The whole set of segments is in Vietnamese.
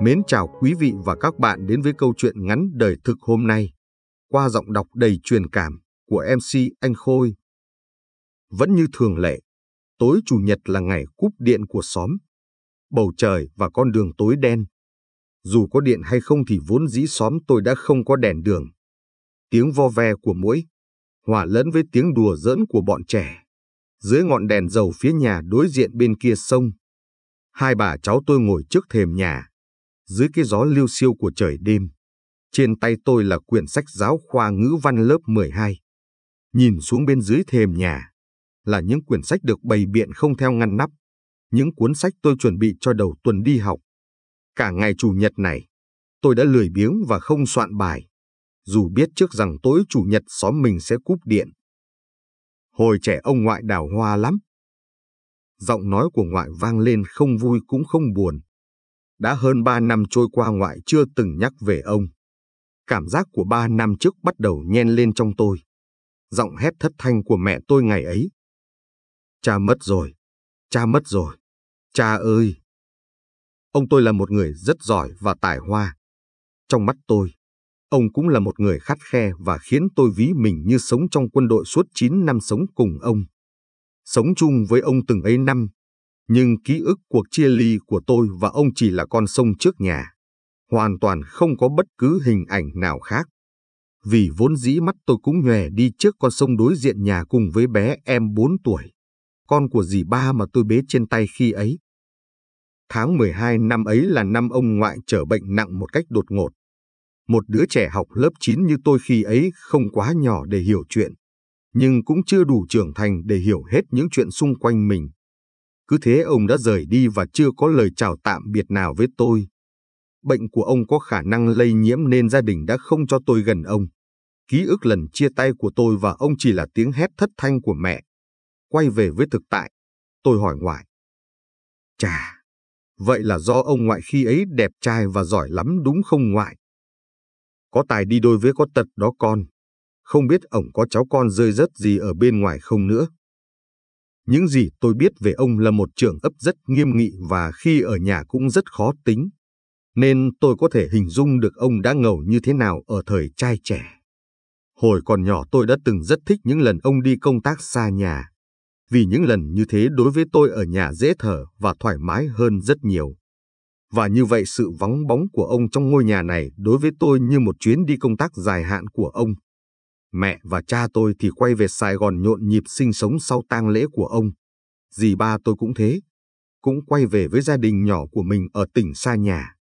Mến chào quý vị và các bạn đến với câu chuyện ngắn đời thực hôm nay, qua giọng đọc đầy truyền cảm của MC Anh Khôi. Vẫn như thường lệ, tối Chủ nhật là ngày cúp điện của xóm. Bầu trời và con đường tối đen. Dù có điện hay không thì vốn dĩ xóm tôi đã không có đèn đường. Tiếng vo ve của mũi, hòa lẫn với tiếng đùa giỡn của bọn trẻ. Dưới ngọn đèn dầu phía nhà đối diện bên kia sông, hai bà cháu tôi ngồi trước thềm nhà dưới cái gió liêu siêu của trời đêm. Trên tay tôi là quyển sách giáo khoa ngữ văn lớp 12. Nhìn xuống bên dưới thềm nhà, là những quyển sách được bày biện không theo ngăn nắp, những cuốn sách tôi chuẩn bị cho đầu tuần đi học. Cả ngày chủ nhật này, tôi đã lười biếng và không soạn bài, dù biết trước rằng tối chủ nhật xóm mình sẽ cúp điện. Hồi trẻ ông ngoại đào hoa lắm. Giọng nói của ngoại vang lên không vui cũng không buồn, đã hơn ba năm trôi qua ngoại chưa từng nhắc về ông. Cảm giác của ba năm trước bắt đầu nhen lên trong tôi. Giọng hét thất thanh của mẹ tôi ngày ấy. Cha mất rồi, cha mất rồi, cha ơi. Ông tôi là một người rất giỏi và tài hoa. Trong mắt tôi, ông cũng là một người khắt khe và khiến tôi ví mình như sống trong quân đội suốt 9 năm sống cùng ông. Sống chung với ông từng ấy năm, nhưng ký ức cuộc chia ly của tôi và ông chỉ là con sông trước nhà, hoàn toàn không có bất cứ hình ảnh nào khác. Vì vốn dĩ mắt tôi cũng nhòe đi trước con sông đối diện nhà cùng với bé em 4 tuổi, con của dì ba mà tôi bế trên tay khi ấy. Tháng 12 năm ấy là năm ông ngoại trở bệnh nặng một cách đột ngột. Một đứa trẻ học lớp 9 như tôi khi ấy không quá nhỏ để hiểu chuyện, nhưng cũng chưa đủ trưởng thành để hiểu hết những chuyện xung quanh mình cứ thế ông đã rời đi và chưa có lời chào tạm biệt nào với tôi. Bệnh của ông có khả năng lây nhiễm nên gia đình đã không cho tôi gần ông. Ký ức lần chia tay của tôi và ông chỉ là tiếng hét thất thanh của mẹ. Quay về với thực tại, tôi hỏi ngoại. Chà, vậy là do ông ngoại khi ấy đẹp trai và giỏi lắm đúng không ngoại? Có tài đi đôi với có tật đó con. Không biết ổng có cháu con rơi rớt gì ở bên ngoài không nữa. Những gì tôi biết về ông là một trưởng ấp rất nghiêm nghị và khi ở nhà cũng rất khó tính. Nên tôi có thể hình dung được ông đã ngầu như thế nào ở thời trai trẻ. Hồi còn nhỏ tôi đã từng rất thích những lần ông đi công tác xa nhà. Vì những lần như thế đối với tôi ở nhà dễ thở và thoải mái hơn rất nhiều. Và như vậy sự vắng bóng của ông trong ngôi nhà này đối với tôi như một chuyến đi công tác dài hạn của ông Mẹ và cha tôi thì quay về Sài Gòn nhộn nhịp sinh sống sau tang lễ của ông. Dì ba tôi cũng thế, cũng quay về với gia đình nhỏ của mình ở tỉnh xa nhà.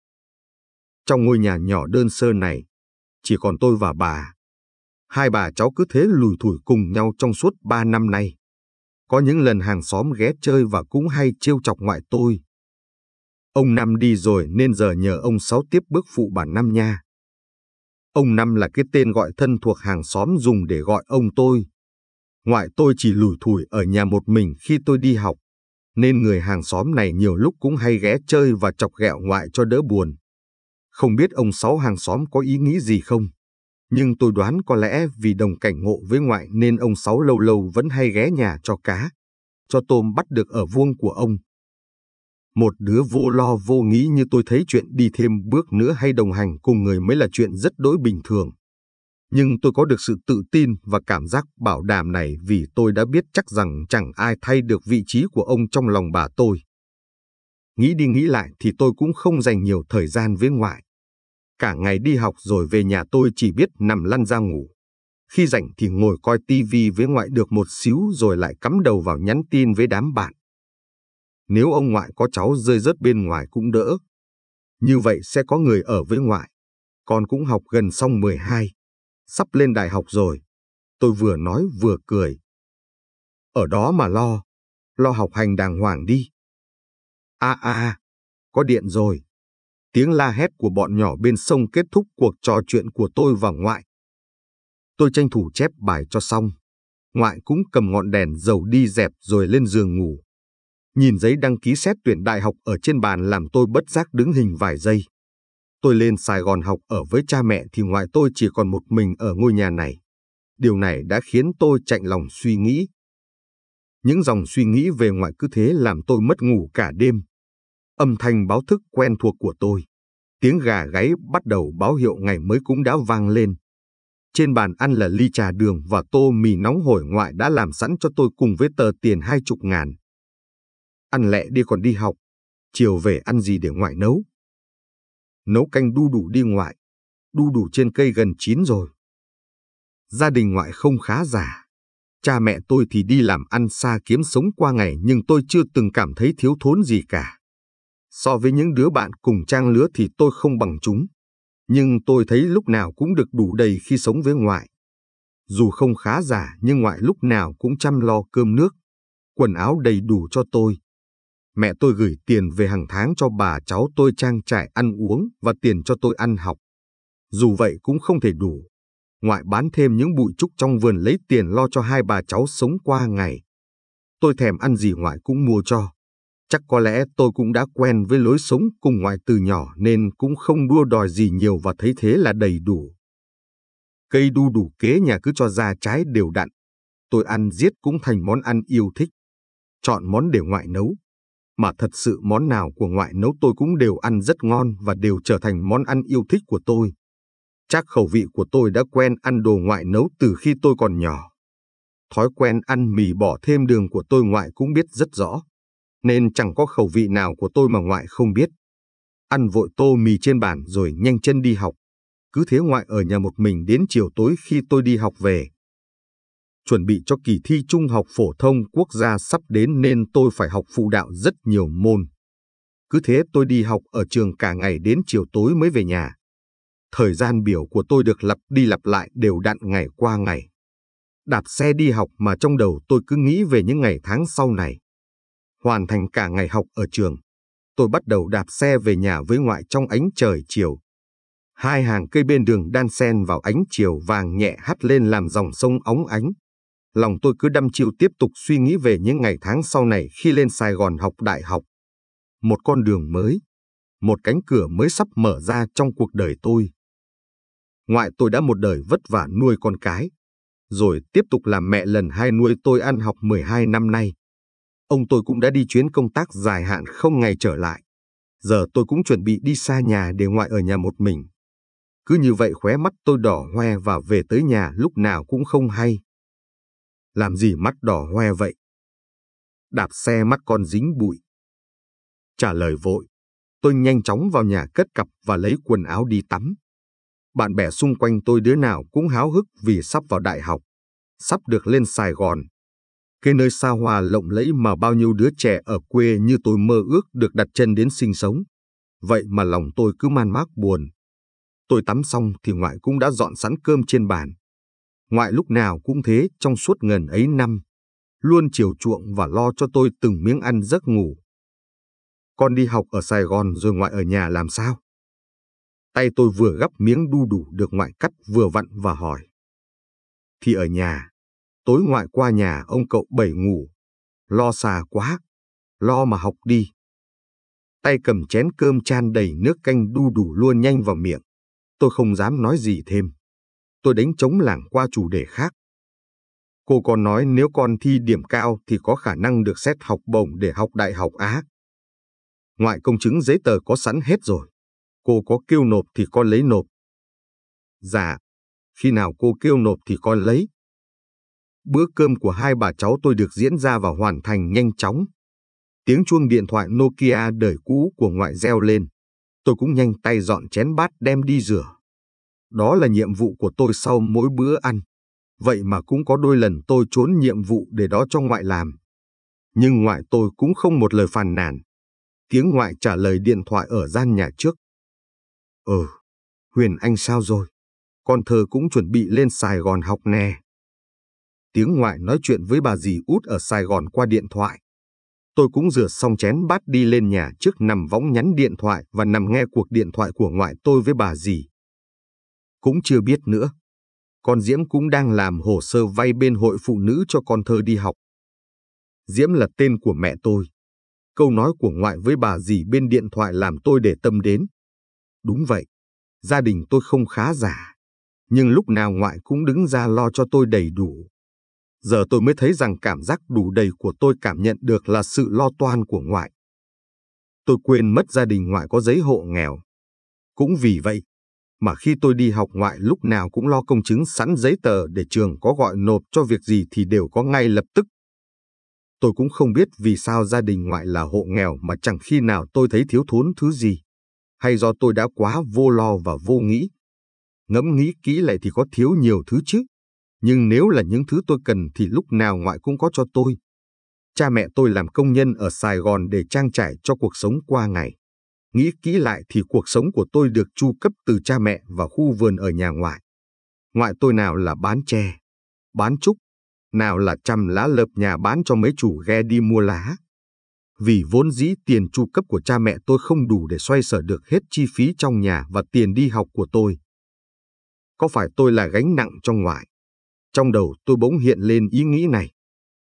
Trong ngôi nhà nhỏ đơn sơ này, chỉ còn tôi và bà. Hai bà cháu cứ thế lùi thủi cùng nhau trong suốt ba năm nay. Có những lần hàng xóm ghé chơi và cũng hay trêu chọc ngoại tôi. Ông Năm đi rồi nên giờ nhờ ông Sáu tiếp bước phụ bà Năm nha. Ông Năm là cái tên gọi thân thuộc hàng xóm dùng để gọi ông tôi. Ngoại tôi chỉ lủi thủi ở nhà một mình khi tôi đi học, nên người hàng xóm này nhiều lúc cũng hay ghé chơi và chọc ghẹo ngoại cho đỡ buồn. Không biết ông Sáu hàng xóm có ý nghĩ gì không? Nhưng tôi đoán có lẽ vì đồng cảnh ngộ với ngoại nên ông Sáu lâu lâu vẫn hay ghé nhà cho cá, cho tôm bắt được ở vuông của ông. Một đứa vô lo vô nghĩ như tôi thấy chuyện đi thêm bước nữa hay đồng hành cùng người mới là chuyện rất đối bình thường. Nhưng tôi có được sự tự tin và cảm giác bảo đảm này vì tôi đã biết chắc rằng chẳng ai thay được vị trí của ông trong lòng bà tôi. Nghĩ đi nghĩ lại thì tôi cũng không dành nhiều thời gian với ngoại. Cả ngày đi học rồi về nhà tôi chỉ biết nằm lăn ra ngủ. Khi rảnh thì ngồi coi tivi với ngoại được một xíu rồi lại cắm đầu vào nhắn tin với đám bạn. Nếu ông ngoại có cháu rơi rớt bên ngoài cũng đỡ. Như vậy sẽ có người ở với ngoại. Con cũng học gần xong 12. Sắp lên đại học rồi. Tôi vừa nói vừa cười. Ở đó mà lo. Lo học hành đàng hoàng đi. a a a, có điện rồi. Tiếng la hét của bọn nhỏ bên sông kết thúc cuộc trò chuyện của tôi và ngoại. Tôi tranh thủ chép bài cho xong. Ngoại cũng cầm ngọn đèn dầu đi dẹp rồi lên giường ngủ. Nhìn giấy đăng ký xét tuyển đại học ở trên bàn làm tôi bất giác đứng hình vài giây. Tôi lên Sài Gòn học ở với cha mẹ thì ngoại tôi chỉ còn một mình ở ngôi nhà này. Điều này đã khiến tôi chạy lòng suy nghĩ. Những dòng suy nghĩ về ngoại cứ thế làm tôi mất ngủ cả đêm. Âm thanh báo thức quen thuộc của tôi. Tiếng gà gáy bắt đầu báo hiệu ngày mới cũng đã vang lên. Trên bàn ăn là ly trà đường và tô mì nóng hổi ngoại đã làm sẵn cho tôi cùng với tờ tiền hai chục ngàn ăn lẹ đi còn đi học, chiều về ăn gì để ngoại nấu. Nấu canh đu đủ đi ngoại, đu đủ trên cây gần chín rồi. Gia đình ngoại không khá giả. Cha mẹ tôi thì đi làm ăn xa kiếm sống qua ngày nhưng tôi chưa từng cảm thấy thiếu thốn gì cả. So với những đứa bạn cùng trang lứa thì tôi không bằng chúng. Nhưng tôi thấy lúc nào cũng được đủ đầy khi sống với ngoại. Dù không khá giả nhưng ngoại lúc nào cũng chăm lo cơm nước, quần áo đầy đủ cho tôi, mẹ tôi gửi tiền về hàng tháng cho bà cháu tôi trang trải ăn uống và tiền cho tôi ăn học. Dù vậy cũng không thể đủ. Ngoại bán thêm những bụi trúc trong vườn lấy tiền lo cho hai bà cháu sống qua ngày. Tôi thèm ăn gì ngoại cũng mua cho. Chắc có lẽ tôi cũng đã quen với lối sống cùng ngoại từ nhỏ nên cũng không đua đòi gì nhiều và thấy thế là đầy đủ. Cây đu đủ kế nhà cứ cho ra trái đều đặn. Tôi ăn giết cũng thành món ăn yêu thích. Chọn món để ngoại nấu, mà thật sự món nào của ngoại nấu tôi cũng đều ăn rất ngon và đều trở thành món ăn yêu thích của tôi. Chắc khẩu vị của tôi đã quen ăn đồ ngoại nấu từ khi tôi còn nhỏ. Thói quen ăn mì bỏ thêm đường của tôi ngoại cũng biết rất rõ, nên chẳng có khẩu vị nào của tôi mà ngoại không biết. Ăn vội tô mì trên bàn rồi nhanh chân đi học. Cứ thế ngoại ở nhà một mình đến chiều tối khi tôi đi học về, chuẩn bị cho kỳ thi trung học phổ thông quốc gia sắp đến nên tôi phải học phụ đạo rất nhiều môn. Cứ thế tôi đi học ở trường cả ngày đến chiều tối mới về nhà. Thời gian biểu của tôi được lặp đi lặp lại đều đặn ngày qua ngày. Đạp xe đi học mà trong đầu tôi cứ nghĩ về những ngày tháng sau này. Hoàn thành cả ngày học ở trường, tôi bắt đầu đạp xe về nhà với ngoại trong ánh trời chiều. Hai hàng cây bên đường đan xen vào ánh chiều vàng nhẹ hắt lên làm dòng sông óng ánh lòng tôi cứ đâm chiêu tiếp tục suy nghĩ về những ngày tháng sau này khi lên Sài Gòn học đại học. Một con đường mới, một cánh cửa mới sắp mở ra trong cuộc đời tôi. Ngoại tôi đã một đời vất vả nuôi con cái, rồi tiếp tục làm mẹ lần hai nuôi tôi ăn học 12 năm nay. Ông tôi cũng đã đi chuyến công tác dài hạn không ngày trở lại. Giờ tôi cũng chuẩn bị đi xa nhà để ngoại ở nhà một mình. Cứ như vậy khóe mắt tôi đỏ hoe và về tới nhà lúc nào cũng không hay làm gì mắt đỏ hoe vậy? Đạp xe mắt con dính bụi. Trả lời vội, tôi nhanh chóng vào nhà kết cặp và lấy quần áo đi tắm. Bạn bè xung quanh tôi đứa nào cũng háo hức vì sắp vào đại học, sắp được lên Sài Gòn. Cái nơi xa hoa lộng lẫy mà bao nhiêu đứa trẻ ở quê như tôi mơ ước được đặt chân đến sinh sống. Vậy mà lòng tôi cứ man mác buồn. Tôi tắm xong thì ngoại cũng đã dọn sẵn cơm trên bàn ngoại lúc nào cũng thế trong suốt ngần ấy năm, luôn chiều chuộng và lo cho tôi từng miếng ăn giấc ngủ. Con đi học ở Sài Gòn rồi ngoại ở nhà làm sao? Tay tôi vừa gắp miếng đu đủ được ngoại cắt vừa vặn và hỏi. Thì ở nhà, tối ngoại qua nhà ông cậu bảy ngủ, lo xà quá, lo mà học đi. Tay cầm chén cơm chan đầy nước canh đu đủ luôn nhanh vào miệng, tôi không dám nói gì thêm tôi đánh trống làng qua chủ đề khác. Cô còn nói nếu con thi điểm cao thì có khả năng được xét học bổng để học đại học Á. Ngoại công chứng giấy tờ có sẵn hết rồi. Cô có kêu nộp thì con lấy nộp. Dạ, khi nào cô kêu nộp thì con lấy. Bữa cơm của hai bà cháu tôi được diễn ra và hoàn thành nhanh chóng. Tiếng chuông điện thoại Nokia đời cũ của ngoại reo lên. Tôi cũng nhanh tay dọn chén bát đem đi rửa. Đó là nhiệm vụ của tôi sau mỗi bữa ăn. Vậy mà cũng có đôi lần tôi trốn nhiệm vụ để đó cho ngoại làm. Nhưng ngoại tôi cũng không một lời phàn nàn. Tiếng ngoại trả lời điện thoại ở gian nhà trước. Ừ, Huyền Anh sao rồi? Con thơ cũng chuẩn bị lên Sài Gòn học nè. Tiếng ngoại nói chuyện với bà dì út ở Sài Gòn qua điện thoại. Tôi cũng rửa xong chén bát đi lên nhà trước nằm võng nhắn điện thoại và nằm nghe cuộc điện thoại của ngoại tôi với bà dì cũng chưa biết nữa. con Diễm cũng đang làm hồ sơ vay bên hội phụ nữ cho con thơ đi học. Diễm là tên của mẹ tôi. Câu nói của ngoại với bà dì bên điện thoại làm tôi để tâm đến. Đúng vậy, gia đình tôi không khá giả. Nhưng lúc nào ngoại cũng đứng ra lo cho tôi đầy đủ. Giờ tôi mới thấy rằng cảm giác đủ đầy của tôi cảm nhận được là sự lo toan của ngoại. Tôi quên mất gia đình ngoại có giấy hộ nghèo. Cũng vì vậy, mà khi tôi đi học ngoại lúc nào cũng lo công chứng sẵn giấy tờ để trường có gọi nộp cho việc gì thì đều có ngay lập tức. Tôi cũng không biết vì sao gia đình ngoại là hộ nghèo mà chẳng khi nào tôi thấy thiếu thốn thứ gì, hay do tôi đã quá vô lo và vô nghĩ. Ngẫm nghĩ kỹ lại thì có thiếu nhiều thứ chứ, nhưng nếu là những thứ tôi cần thì lúc nào ngoại cũng có cho tôi. Cha mẹ tôi làm công nhân ở Sài Gòn để trang trải cho cuộc sống qua ngày. Nghĩ kỹ lại thì cuộc sống của tôi được chu cấp từ cha mẹ và khu vườn ở nhà ngoại. Ngoại tôi nào là bán tre, bán trúc, nào là chăm lá lợp nhà bán cho mấy chủ ghe đi mua lá. Vì vốn dĩ tiền chu cấp của cha mẹ tôi không đủ để xoay sở được hết chi phí trong nhà và tiền đi học của tôi. Có phải tôi là gánh nặng cho ngoại? Trong đầu tôi bỗng hiện lên ý nghĩ này.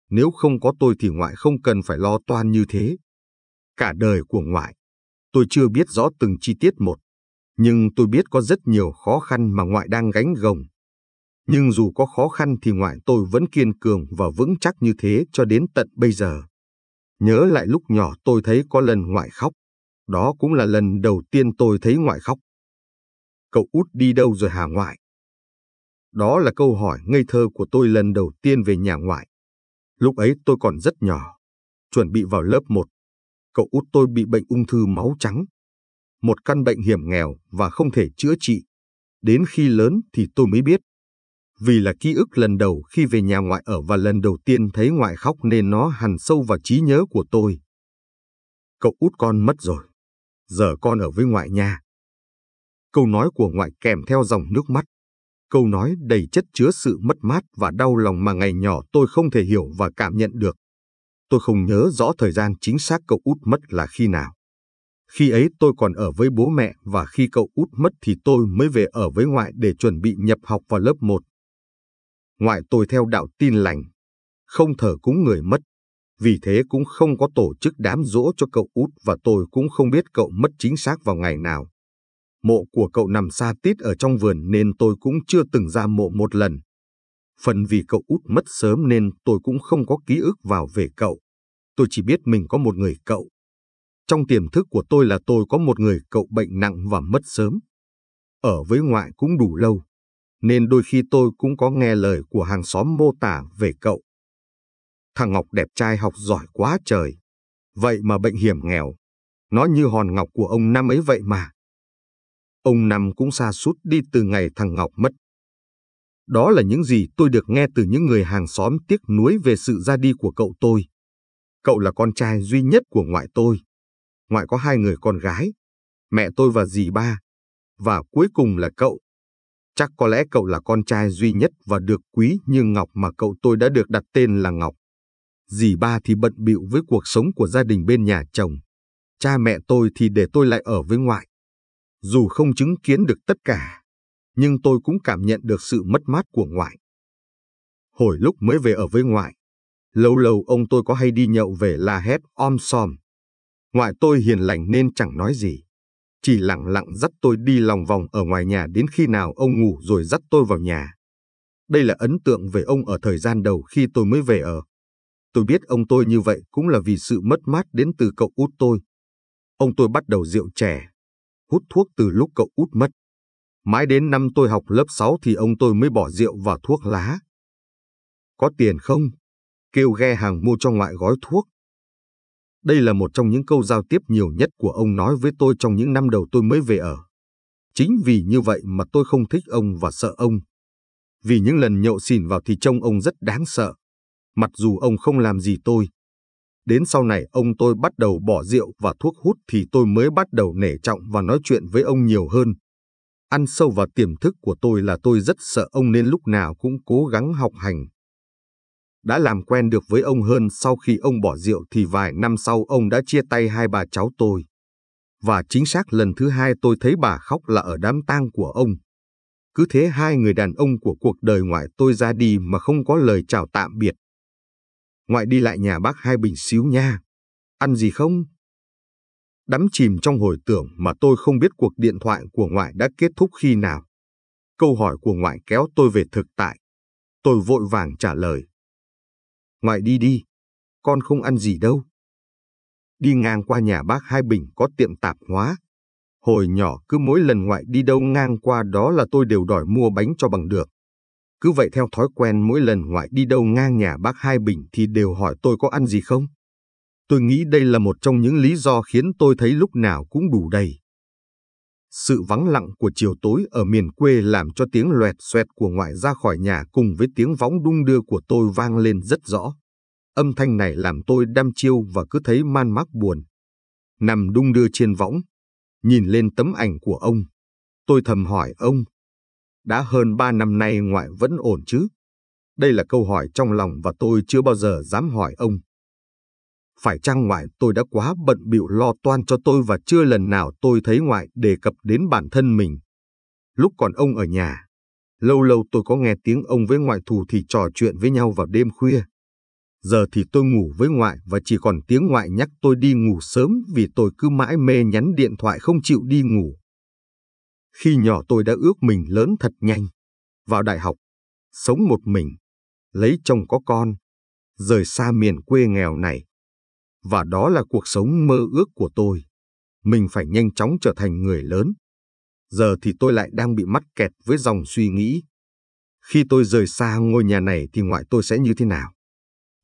Nếu không có tôi thì ngoại không cần phải lo toan như thế. Cả đời của ngoại, Tôi chưa biết rõ từng chi tiết một, nhưng tôi biết có rất nhiều khó khăn mà ngoại đang gánh gồng. Nhưng dù có khó khăn thì ngoại tôi vẫn kiên cường và vững chắc như thế cho đến tận bây giờ. Nhớ lại lúc nhỏ tôi thấy có lần ngoại khóc. Đó cũng là lần đầu tiên tôi thấy ngoại khóc. Cậu út đi đâu rồi hả ngoại? Đó là câu hỏi ngây thơ của tôi lần đầu tiên về nhà ngoại. Lúc ấy tôi còn rất nhỏ, chuẩn bị vào lớp 1 cậu út tôi bị bệnh ung thư máu trắng. Một căn bệnh hiểm nghèo và không thể chữa trị. Đến khi lớn thì tôi mới biết. Vì là ký ức lần đầu khi về nhà ngoại ở và lần đầu tiên thấy ngoại khóc nên nó hằn sâu vào trí nhớ của tôi. Cậu út con mất rồi. Giờ con ở với ngoại nha. Câu nói của ngoại kèm theo dòng nước mắt. Câu nói đầy chất chứa sự mất mát và đau lòng mà ngày nhỏ tôi không thể hiểu và cảm nhận được tôi không nhớ rõ thời gian chính xác cậu út mất là khi nào. Khi ấy tôi còn ở với bố mẹ và khi cậu út mất thì tôi mới về ở với ngoại để chuẩn bị nhập học vào lớp 1. Ngoại tôi theo đạo tin lành, không thờ cúng người mất, vì thế cũng không có tổ chức đám rỗ cho cậu út và tôi cũng không biết cậu mất chính xác vào ngày nào. Mộ của cậu nằm xa tít ở trong vườn nên tôi cũng chưa từng ra mộ một lần, Phần vì cậu út mất sớm nên tôi cũng không có ký ức vào về cậu. Tôi chỉ biết mình có một người cậu. Trong tiềm thức của tôi là tôi có một người cậu bệnh nặng và mất sớm. Ở với ngoại cũng đủ lâu, nên đôi khi tôi cũng có nghe lời của hàng xóm mô tả về cậu. Thằng Ngọc đẹp trai học giỏi quá trời, vậy mà bệnh hiểm nghèo. Nó như hòn ngọc của ông Năm ấy vậy mà. Ông Năm cũng xa suốt đi từ ngày thằng Ngọc mất. Đó là những gì tôi được nghe từ những người hàng xóm tiếc nuối về sự ra đi của cậu tôi. Cậu là con trai duy nhất của ngoại tôi. Ngoại có hai người con gái, mẹ tôi và dì ba, và cuối cùng là cậu. Chắc có lẽ cậu là con trai duy nhất và được quý như Ngọc mà cậu tôi đã được đặt tên là Ngọc. Dì ba thì bận bịu với cuộc sống của gia đình bên nhà chồng. Cha mẹ tôi thì để tôi lại ở với ngoại. Dù không chứng kiến được tất cả, nhưng tôi cũng cảm nhận được sự mất mát của ngoại. Hồi lúc mới về ở với ngoại, lâu lâu ông tôi có hay đi nhậu về la hét om sòm. Ngoại tôi hiền lành nên chẳng nói gì, chỉ lặng lặng dắt tôi đi lòng vòng ở ngoài nhà đến khi nào ông ngủ rồi dắt tôi vào nhà. Đây là ấn tượng về ông ở thời gian đầu khi tôi mới về ở. Tôi biết ông tôi như vậy cũng là vì sự mất mát đến từ cậu út tôi. Ông tôi bắt đầu rượu trẻ, hút thuốc từ lúc cậu út mất. Mãi đến năm tôi học lớp 6 thì ông tôi mới bỏ rượu và thuốc lá. Có tiền không? Kêu ghe hàng mua cho ngoại gói thuốc. Đây là một trong những câu giao tiếp nhiều nhất của ông nói với tôi trong những năm đầu tôi mới về ở. Chính vì như vậy mà tôi không thích ông và sợ ông. Vì những lần nhậu xỉn vào thì trông ông rất đáng sợ. Mặc dù ông không làm gì tôi. Đến sau này ông tôi bắt đầu bỏ rượu và thuốc hút thì tôi mới bắt đầu nể trọng và nói chuyện với ông nhiều hơn ăn sâu vào tiềm thức của tôi là tôi rất sợ ông nên lúc nào cũng cố gắng học hành. Đã làm quen được với ông hơn sau khi ông bỏ rượu thì vài năm sau ông đã chia tay hai bà cháu tôi. Và chính xác lần thứ hai tôi thấy bà khóc là ở đám tang của ông. Cứ thế hai người đàn ông của cuộc đời ngoại tôi ra đi mà không có lời chào tạm biệt. Ngoại đi lại nhà bác hai bình xíu nha. Ăn gì không? đắm chìm trong hồi tưởng mà tôi không biết cuộc điện thoại của ngoại đã kết thúc khi nào. Câu hỏi của ngoại kéo tôi về thực tại. Tôi vội vàng trả lời. Ngoại đi đi, con không ăn gì đâu. Đi ngang qua nhà bác Hai Bình có tiệm tạp hóa. Hồi nhỏ cứ mỗi lần ngoại đi đâu ngang qua đó là tôi đều đòi mua bánh cho bằng được. Cứ vậy theo thói quen mỗi lần ngoại đi đâu ngang nhà bác Hai Bình thì đều hỏi tôi có ăn gì không. Tôi nghĩ đây là một trong những lý do khiến tôi thấy lúc nào cũng đủ đầy. Sự vắng lặng của chiều tối ở miền quê làm cho tiếng loẹt xoẹt của ngoại ra khỏi nhà cùng với tiếng vóng đung đưa của tôi vang lên rất rõ. Âm thanh này làm tôi đam chiêu và cứ thấy man mác buồn. Nằm đung đưa trên võng, nhìn lên tấm ảnh của ông. Tôi thầm hỏi ông, đã hơn ba năm nay ngoại vẫn ổn chứ? Đây là câu hỏi trong lòng và tôi chưa bao giờ dám hỏi ông. Phải chăng ngoại tôi đã quá bận bịu lo toan cho tôi và chưa lần nào tôi thấy ngoại đề cập đến bản thân mình. Lúc còn ông ở nhà, lâu lâu tôi có nghe tiếng ông với ngoại thù thì trò chuyện với nhau vào đêm khuya. Giờ thì tôi ngủ với ngoại và chỉ còn tiếng ngoại nhắc tôi đi ngủ sớm vì tôi cứ mãi mê nhắn điện thoại không chịu đi ngủ. Khi nhỏ tôi đã ước mình lớn thật nhanh, vào đại học, sống một mình, lấy chồng có con, rời xa miền quê nghèo này và đó là cuộc sống mơ ước của tôi. Mình phải nhanh chóng trở thành người lớn. Giờ thì tôi lại đang bị mắc kẹt với dòng suy nghĩ. Khi tôi rời xa ngôi nhà này thì ngoại tôi sẽ như thế nào?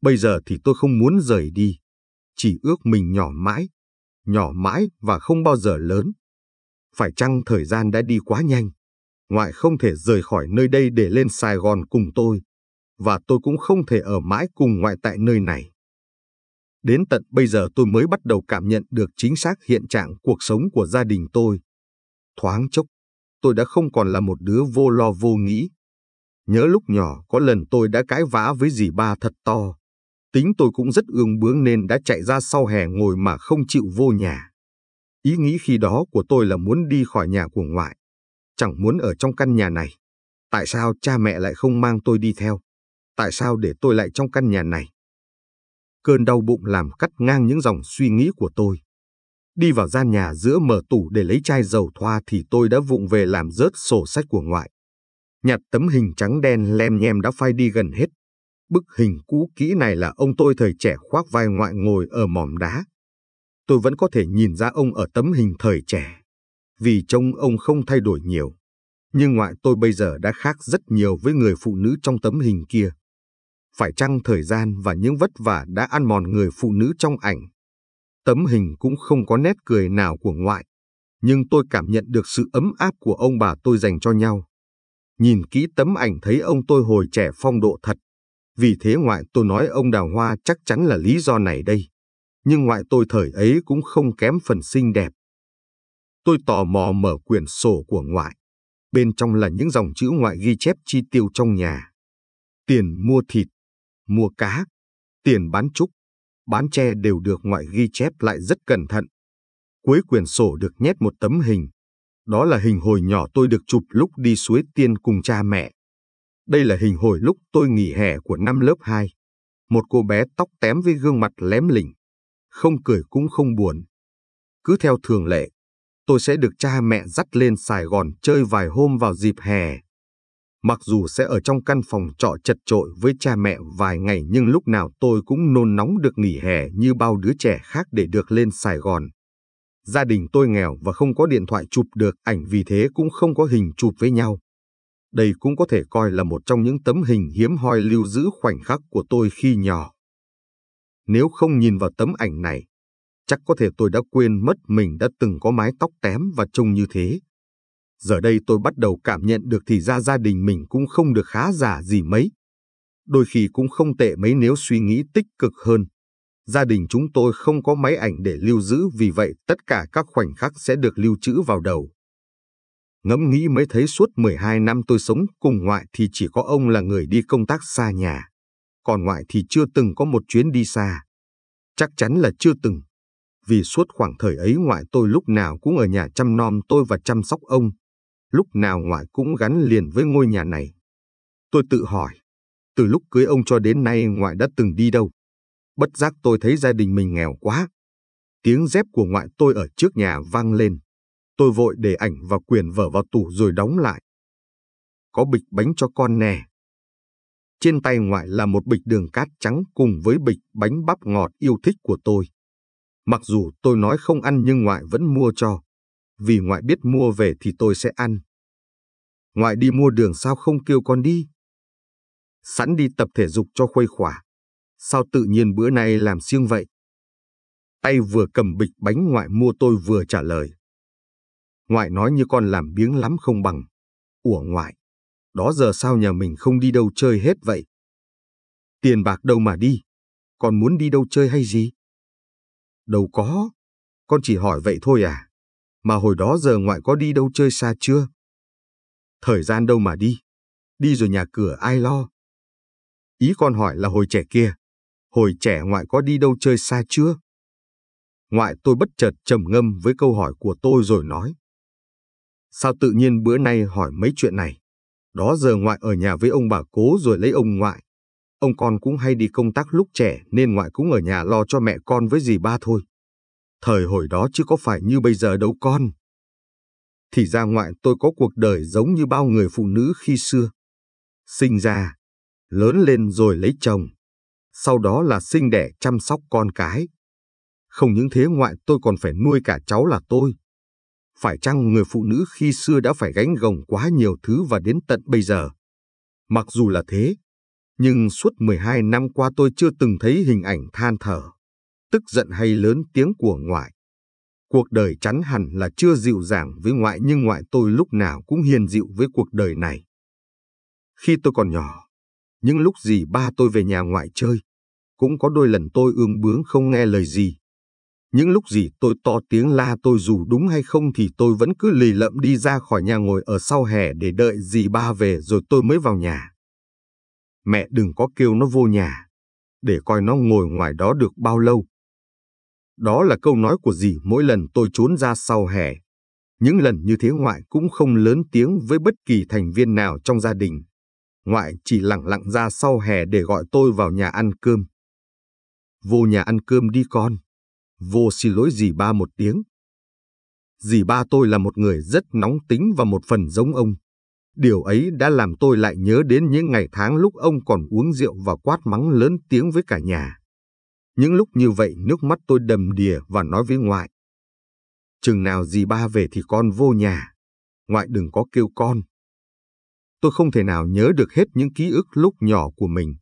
Bây giờ thì tôi không muốn rời đi. Chỉ ước mình nhỏ mãi, nhỏ mãi và không bao giờ lớn. Phải chăng thời gian đã đi quá nhanh? Ngoại không thể rời khỏi nơi đây để lên Sài Gòn cùng tôi. Và tôi cũng không thể ở mãi cùng ngoại tại nơi này. Đến tận bây giờ tôi mới bắt đầu cảm nhận được chính xác hiện trạng cuộc sống của gia đình tôi. Thoáng chốc, tôi đã không còn là một đứa vô lo vô nghĩ. Nhớ lúc nhỏ có lần tôi đã cãi vã với dì ba thật to. Tính tôi cũng rất ương bướng nên đã chạy ra sau hè ngồi mà không chịu vô nhà. Ý nghĩ khi đó của tôi là muốn đi khỏi nhà của ngoại. Chẳng muốn ở trong căn nhà này. Tại sao cha mẹ lại không mang tôi đi theo? Tại sao để tôi lại trong căn nhà này? Cơn đau bụng làm cắt ngang những dòng suy nghĩ của tôi. Đi vào gian nhà giữa mở tủ để lấy chai dầu thoa thì tôi đã vụng về làm rớt sổ sách của ngoại. Nhặt tấm hình trắng đen lem nhem đã phai đi gần hết. Bức hình cũ kỹ này là ông tôi thời trẻ khoác vai ngoại ngồi ở mỏm đá. Tôi vẫn có thể nhìn ra ông ở tấm hình thời trẻ. Vì trông ông không thay đổi nhiều. Nhưng ngoại tôi bây giờ đã khác rất nhiều với người phụ nữ trong tấm hình kia phải chăng thời gian và những vất vả đã ăn mòn người phụ nữ trong ảnh. Tấm hình cũng không có nét cười nào của ngoại, nhưng tôi cảm nhận được sự ấm áp của ông bà tôi dành cho nhau. Nhìn kỹ tấm ảnh thấy ông tôi hồi trẻ phong độ thật, vì thế ngoại tôi nói ông Đào Hoa chắc chắn là lý do này đây. Nhưng ngoại tôi thời ấy cũng không kém phần xinh đẹp. Tôi tò mò mở quyển sổ của ngoại. Bên trong là những dòng chữ ngoại ghi chép chi tiêu trong nhà. Tiền mua thịt, mua cá, tiền bán trúc, bán tre đều được ngoại ghi chép lại rất cẩn thận. Cuối quyển sổ được nhét một tấm hình. Đó là hình hồi nhỏ tôi được chụp lúc đi suối tiên cùng cha mẹ. Đây là hình hồi lúc tôi nghỉ hè của năm lớp 2. Một cô bé tóc tém với gương mặt lém lỉnh. Không cười cũng không buồn. Cứ theo thường lệ, tôi sẽ được cha mẹ dắt lên Sài Gòn chơi vài hôm vào dịp hè. Mặc dù sẽ ở trong căn phòng trọ chật trội với cha mẹ vài ngày nhưng lúc nào tôi cũng nôn nóng được nghỉ hè như bao đứa trẻ khác để được lên Sài Gòn. Gia đình tôi nghèo và không có điện thoại chụp được ảnh vì thế cũng không có hình chụp với nhau. Đây cũng có thể coi là một trong những tấm hình hiếm hoi lưu giữ khoảnh khắc của tôi khi nhỏ. Nếu không nhìn vào tấm ảnh này, chắc có thể tôi đã quên mất mình đã từng có mái tóc tém và trông như thế. Giờ đây tôi bắt đầu cảm nhận được thì ra gia đình mình cũng không được khá giả gì mấy. Đôi khi cũng không tệ mấy nếu suy nghĩ tích cực hơn. Gia đình chúng tôi không có máy ảnh để lưu giữ vì vậy tất cả các khoảnh khắc sẽ được lưu trữ vào đầu. Ngẫm nghĩ mới thấy suốt 12 năm tôi sống cùng ngoại thì chỉ có ông là người đi công tác xa nhà. Còn ngoại thì chưa từng có một chuyến đi xa. Chắc chắn là chưa từng. Vì suốt khoảng thời ấy ngoại tôi lúc nào cũng ở nhà chăm nom tôi và chăm sóc ông lúc nào ngoại cũng gắn liền với ngôi nhà này. Tôi tự hỏi, từ lúc cưới ông cho đến nay ngoại đã từng đi đâu? Bất giác tôi thấy gia đình mình nghèo quá. Tiếng dép của ngoại tôi ở trước nhà vang lên. Tôi vội để ảnh và quyền vở vào tủ rồi đóng lại. Có bịch bánh cho con nè. Trên tay ngoại là một bịch đường cát trắng cùng với bịch bánh bắp ngọt yêu thích của tôi. Mặc dù tôi nói không ăn nhưng ngoại vẫn mua cho vì ngoại biết mua về thì tôi sẽ ăn. Ngoại đi mua đường sao không kêu con đi? Sẵn đi tập thể dục cho khuây khỏa. Sao tự nhiên bữa nay làm siêng vậy? Tay vừa cầm bịch bánh ngoại mua tôi vừa trả lời. Ngoại nói như con làm biếng lắm không bằng. Ủa ngoại, đó giờ sao nhà mình không đi đâu chơi hết vậy? Tiền bạc đâu mà đi, con muốn đi đâu chơi hay gì? Đâu có, con chỉ hỏi vậy thôi à? mà hồi đó giờ ngoại có đi đâu chơi xa chưa? Thời gian đâu mà đi, đi rồi nhà cửa ai lo? Ý con hỏi là hồi trẻ kia, hồi trẻ ngoại có đi đâu chơi xa chưa? Ngoại tôi bất chợt trầm ngâm với câu hỏi của tôi rồi nói. Sao tự nhiên bữa nay hỏi mấy chuyện này? Đó giờ ngoại ở nhà với ông bà cố rồi lấy ông ngoại. Ông con cũng hay đi công tác lúc trẻ nên ngoại cũng ở nhà lo cho mẹ con với dì ba thôi thời hồi đó chứ có phải như bây giờ đâu con. Thì ra ngoại tôi có cuộc đời giống như bao người phụ nữ khi xưa. Sinh ra, lớn lên rồi lấy chồng, sau đó là sinh đẻ chăm sóc con cái. Không những thế ngoại tôi còn phải nuôi cả cháu là tôi. Phải chăng người phụ nữ khi xưa đã phải gánh gồng quá nhiều thứ và đến tận bây giờ? Mặc dù là thế, nhưng suốt 12 năm qua tôi chưa từng thấy hình ảnh than thở, tức giận hay lớn tiếng của ngoại. Cuộc đời chắn hẳn là chưa dịu dàng với ngoại nhưng ngoại tôi lúc nào cũng hiền dịu với cuộc đời này. Khi tôi còn nhỏ, những lúc gì ba tôi về nhà ngoại chơi, cũng có đôi lần tôi ương bướng không nghe lời gì. Những lúc gì tôi to tiếng la tôi dù đúng hay không thì tôi vẫn cứ lì lợm đi ra khỏi nhà ngồi ở sau hè để đợi dì ba về rồi tôi mới vào nhà. Mẹ đừng có kêu nó vô nhà, để coi nó ngồi ngoài đó được bao lâu. Đó là câu nói của dì mỗi lần tôi trốn ra sau hè. Những lần như thế ngoại cũng không lớn tiếng với bất kỳ thành viên nào trong gia đình. Ngoại chỉ lặng lặng ra sau hè để gọi tôi vào nhà ăn cơm. Vô nhà ăn cơm đi con. Vô xin lỗi dì ba một tiếng. Dì ba tôi là một người rất nóng tính và một phần giống ông. Điều ấy đã làm tôi lại nhớ đến những ngày tháng lúc ông còn uống rượu và quát mắng lớn tiếng với cả nhà. Những lúc như vậy nước mắt tôi đầm đìa và nói với ngoại. Chừng nào dì ba về thì con vô nhà. Ngoại đừng có kêu con. Tôi không thể nào nhớ được hết những ký ức lúc nhỏ của mình.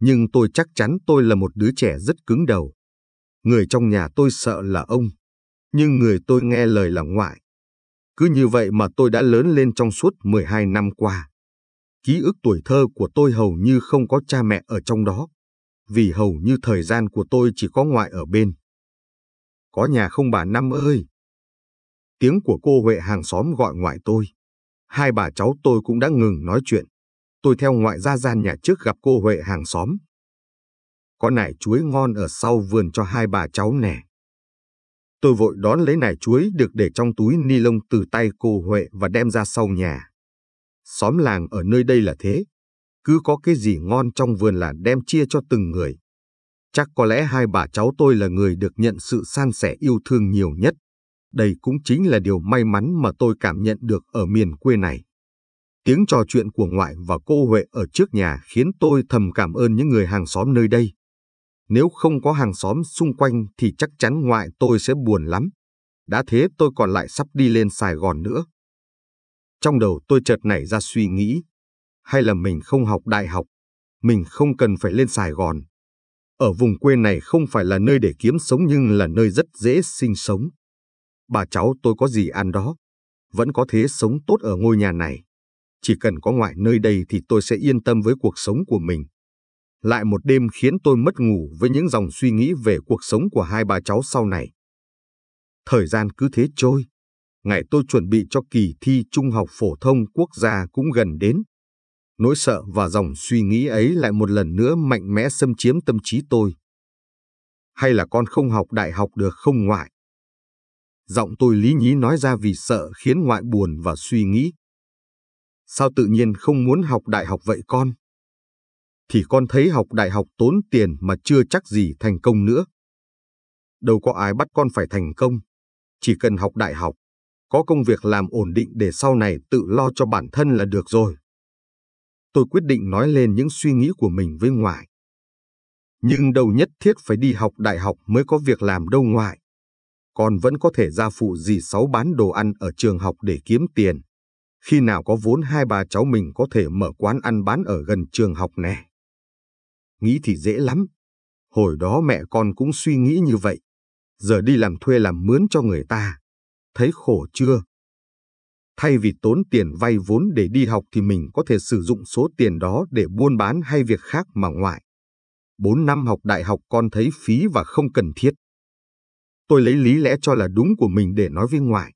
Nhưng tôi chắc chắn tôi là một đứa trẻ rất cứng đầu. Người trong nhà tôi sợ là ông. Nhưng người tôi nghe lời là ngoại. Cứ như vậy mà tôi đã lớn lên trong suốt 12 năm qua. Ký ức tuổi thơ của tôi hầu như không có cha mẹ ở trong đó vì hầu như thời gian của tôi chỉ có ngoại ở bên. Có nhà không bà Năm ơi? Tiếng của cô Huệ hàng xóm gọi ngoại tôi. Hai bà cháu tôi cũng đã ngừng nói chuyện. Tôi theo ngoại ra gian nhà trước gặp cô Huệ hàng xóm. Có nải chuối ngon ở sau vườn cho hai bà cháu nè. Tôi vội đón lấy nải chuối được để trong túi ni lông từ tay cô Huệ và đem ra sau nhà. Xóm làng ở nơi đây là thế, cứ có cái gì ngon trong vườn là đem chia cho từng người. Chắc có lẽ hai bà cháu tôi là người được nhận sự san sẻ yêu thương nhiều nhất. Đây cũng chính là điều may mắn mà tôi cảm nhận được ở miền quê này. Tiếng trò chuyện của ngoại và cô Huệ ở trước nhà khiến tôi thầm cảm ơn những người hàng xóm nơi đây. Nếu không có hàng xóm xung quanh thì chắc chắn ngoại tôi sẽ buồn lắm. Đã thế tôi còn lại sắp đi lên Sài Gòn nữa. Trong đầu tôi chợt nảy ra suy nghĩ, hay là mình không học đại học, mình không cần phải lên Sài Gòn. Ở vùng quê này không phải là nơi để kiếm sống nhưng là nơi rất dễ sinh sống. Bà cháu tôi có gì ăn đó, vẫn có thế sống tốt ở ngôi nhà này. Chỉ cần có ngoại nơi đây thì tôi sẽ yên tâm với cuộc sống của mình. Lại một đêm khiến tôi mất ngủ với những dòng suy nghĩ về cuộc sống của hai bà cháu sau này. Thời gian cứ thế trôi. Ngày tôi chuẩn bị cho kỳ thi Trung học Phổ thông Quốc gia cũng gần đến. Nỗi sợ và dòng suy nghĩ ấy lại một lần nữa mạnh mẽ xâm chiếm tâm trí tôi. Hay là con không học đại học được không ngoại? Giọng tôi lý nhí nói ra vì sợ khiến ngoại buồn và suy nghĩ. Sao tự nhiên không muốn học đại học vậy con? Thì con thấy học đại học tốn tiền mà chưa chắc gì thành công nữa. Đâu có ai bắt con phải thành công. Chỉ cần học đại học, có công việc làm ổn định để sau này tự lo cho bản thân là được rồi tôi quyết định nói lên những suy nghĩ của mình với ngoại. Nhưng đâu nhất thiết phải đi học đại học mới có việc làm đâu ngoại. Con vẫn có thể ra phụ dì sáu bán đồ ăn ở trường học để kiếm tiền. Khi nào có vốn hai bà cháu mình có thể mở quán ăn bán ở gần trường học nè. Nghĩ thì dễ lắm. Hồi đó mẹ con cũng suy nghĩ như vậy. Giờ đi làm thuê làm mướn cho người ta. Thấy khổ chưa? Thay vì tốn tiền vay vốn để đi học thì mình có thể sử dụng số tiền đó để buôn bán hay việc khác mà ngoại. 4 năm học đại học con thấy phí và không cần thiết. Tôi lấy lý lẽ cho là đúng của mình để nói với ngoại.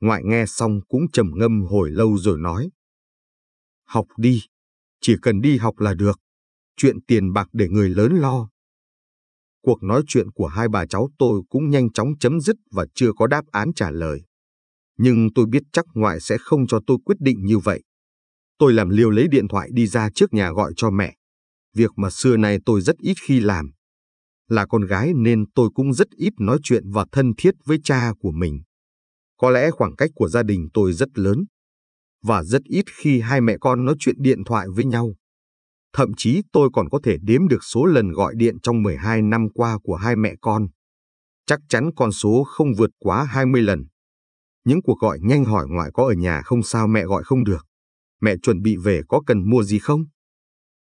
Ngoại nghe xong cũng trầm ngâm hồi lâu rồi nói. Học đi, chỉ cần đi học là được. Chuyện tiền bạc để người lớn lo. Cuộc nói chuyện của hai bà cháu tôi cũng nhanh chóng chấm dứt và chưa có đáp án trả lời nhưng tôi biết chắc ngoại sẽ không cho tôi quyết định như vậy. Tôi làm liều lấy điện thoại đi ra trước nhà gọi cho mẹ. Việc mà xưa nay tôi rất ít khi làm. Là con gái nên tôi cũng rất ít nói chuyện và thân thiết với cha của mình. Có lẽ khoảng cách của gia đình tôi rất lớn. Và rất ít khi hai mẹ con nói chuyện điện thoại với nhau. Thậm chí tôi còn có thể đếm được số lần gọi điện trong 12 năm qua của hai mẹ con. Chắc chắn con số không vượt quá 20 lần. Những cuộc gọi nhanh hỏi ngoại có ở nhà không sao mẹ gọi không được. Mẹ chuẩn bị về có cần mua gì không?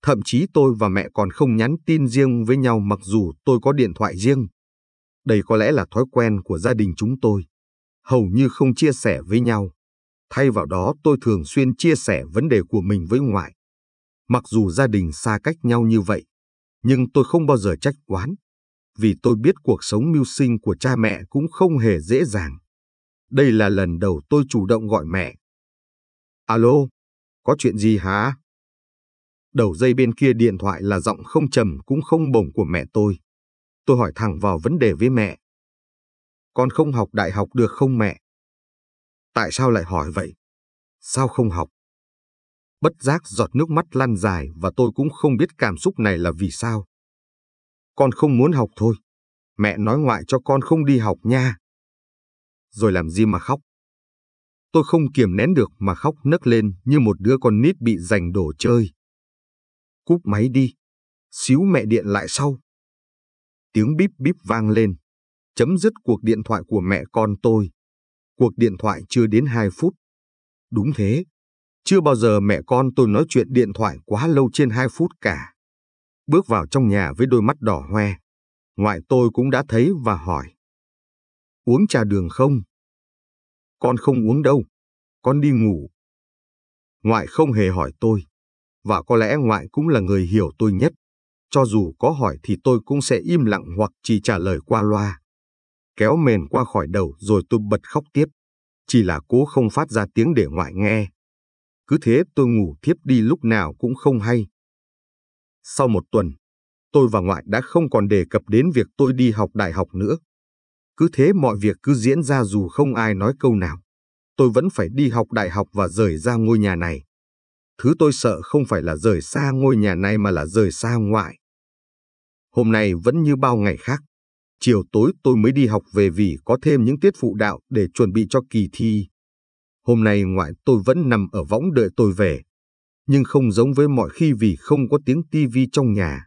Thậm chí tôi và mẹ còn không nhắn tin riêng với nhau mặc dù tôi có điện thoại riêng. Đây có lẽ là thói quen của gia đình chúng tôi. Hầu như không chia sẻ với nhau. Thay vào đó tôi thường xuyên chia sẻ vấn đề của mình với ngoại. Mặc dù gia đình xa cách nhau như vậy, nhưng tôi không bao giờ trách oán. Vì tôi biết cuộc sống mưu sinh của cha mẹ cũng không hề dễ dàng. Đây là lần đầu tôi chủ động gọi mẹ. Alo, có chuyện gì hả? Đầu dây bên kia điện thoại là giọng không trầm cũng không bổng của mẹ tôi. Tôi hỏi thẳng vào vấn đề với mẹ. Con không học đại học được không mẹ? Tại sao lại hỏi vậy? Sao không học? Bất giác giọt nước mắt lan dài và tôi cũng không biết cảm xúc này là vì sao. Con không muốn học thôi. Mẹ nói ngoại cho con không đi học nha rồi làm gì mà khóc. Tôi không kiềm nén được mà khóc nấc lên như một đứa con nít bị giành đồ chơi. Cúp máy đi, xíu mẹ điện lại sau. Tiếng bíp bíp vang lên, chấm dứt cuộc điện thoại của mẹ con tôi. Cuộc điện thoại chưa đến 2 phút. Đúng thế, chưa bao giờ mẹ con tôi nói chuyện điện thoại quá lâu trên 2 phút cả. Bước vào trong nhà với đôi mắt đỏ hoe, ngoại tôi cũng đã thấy và hỏi uống trà đường không? Con không uống đâu, con đi ngủ. Ngoại không hề hỏi tôi, và có lẽ ngoại cũng là người hiểu tôi nhất. Cho dù có hỏi thì tôi cũng sẽ im lặng hoặc chỉ trả lời qua loa. Kéo mền qua khỏi đầu rồi tôi bật khóc tiếp, chỉ là cố không phát ra tiếng để ngoại nghe. Cứ thế tôi ngủ thiếp đi lúc nào cũng không hay. Sau một tuần, tôi và ngoại đã không còn đề cập đến việc tôi đi học đại học nữa. Cứ thế mọi việc cứ diễn ra dù không ai nói câu nào. Tôi vẫn phải đi học đại học và rời ra ngôi nhà này. Thứ tôi sợ không phải là rời xa ngôi nhà này mà là rời xa ngoại. Hôm nay vẫn như bao ngày khác. Chiều tối tôi mới đi học về vì có thêm những tiết phụ đạo để chuẩn bị cho kỳ thi. Hôm nay ngoại tôi vẫn nằm ở võng đợi tôi về. Nhưng không giống với mọi khi vì không có tiếng tivi trong nhà.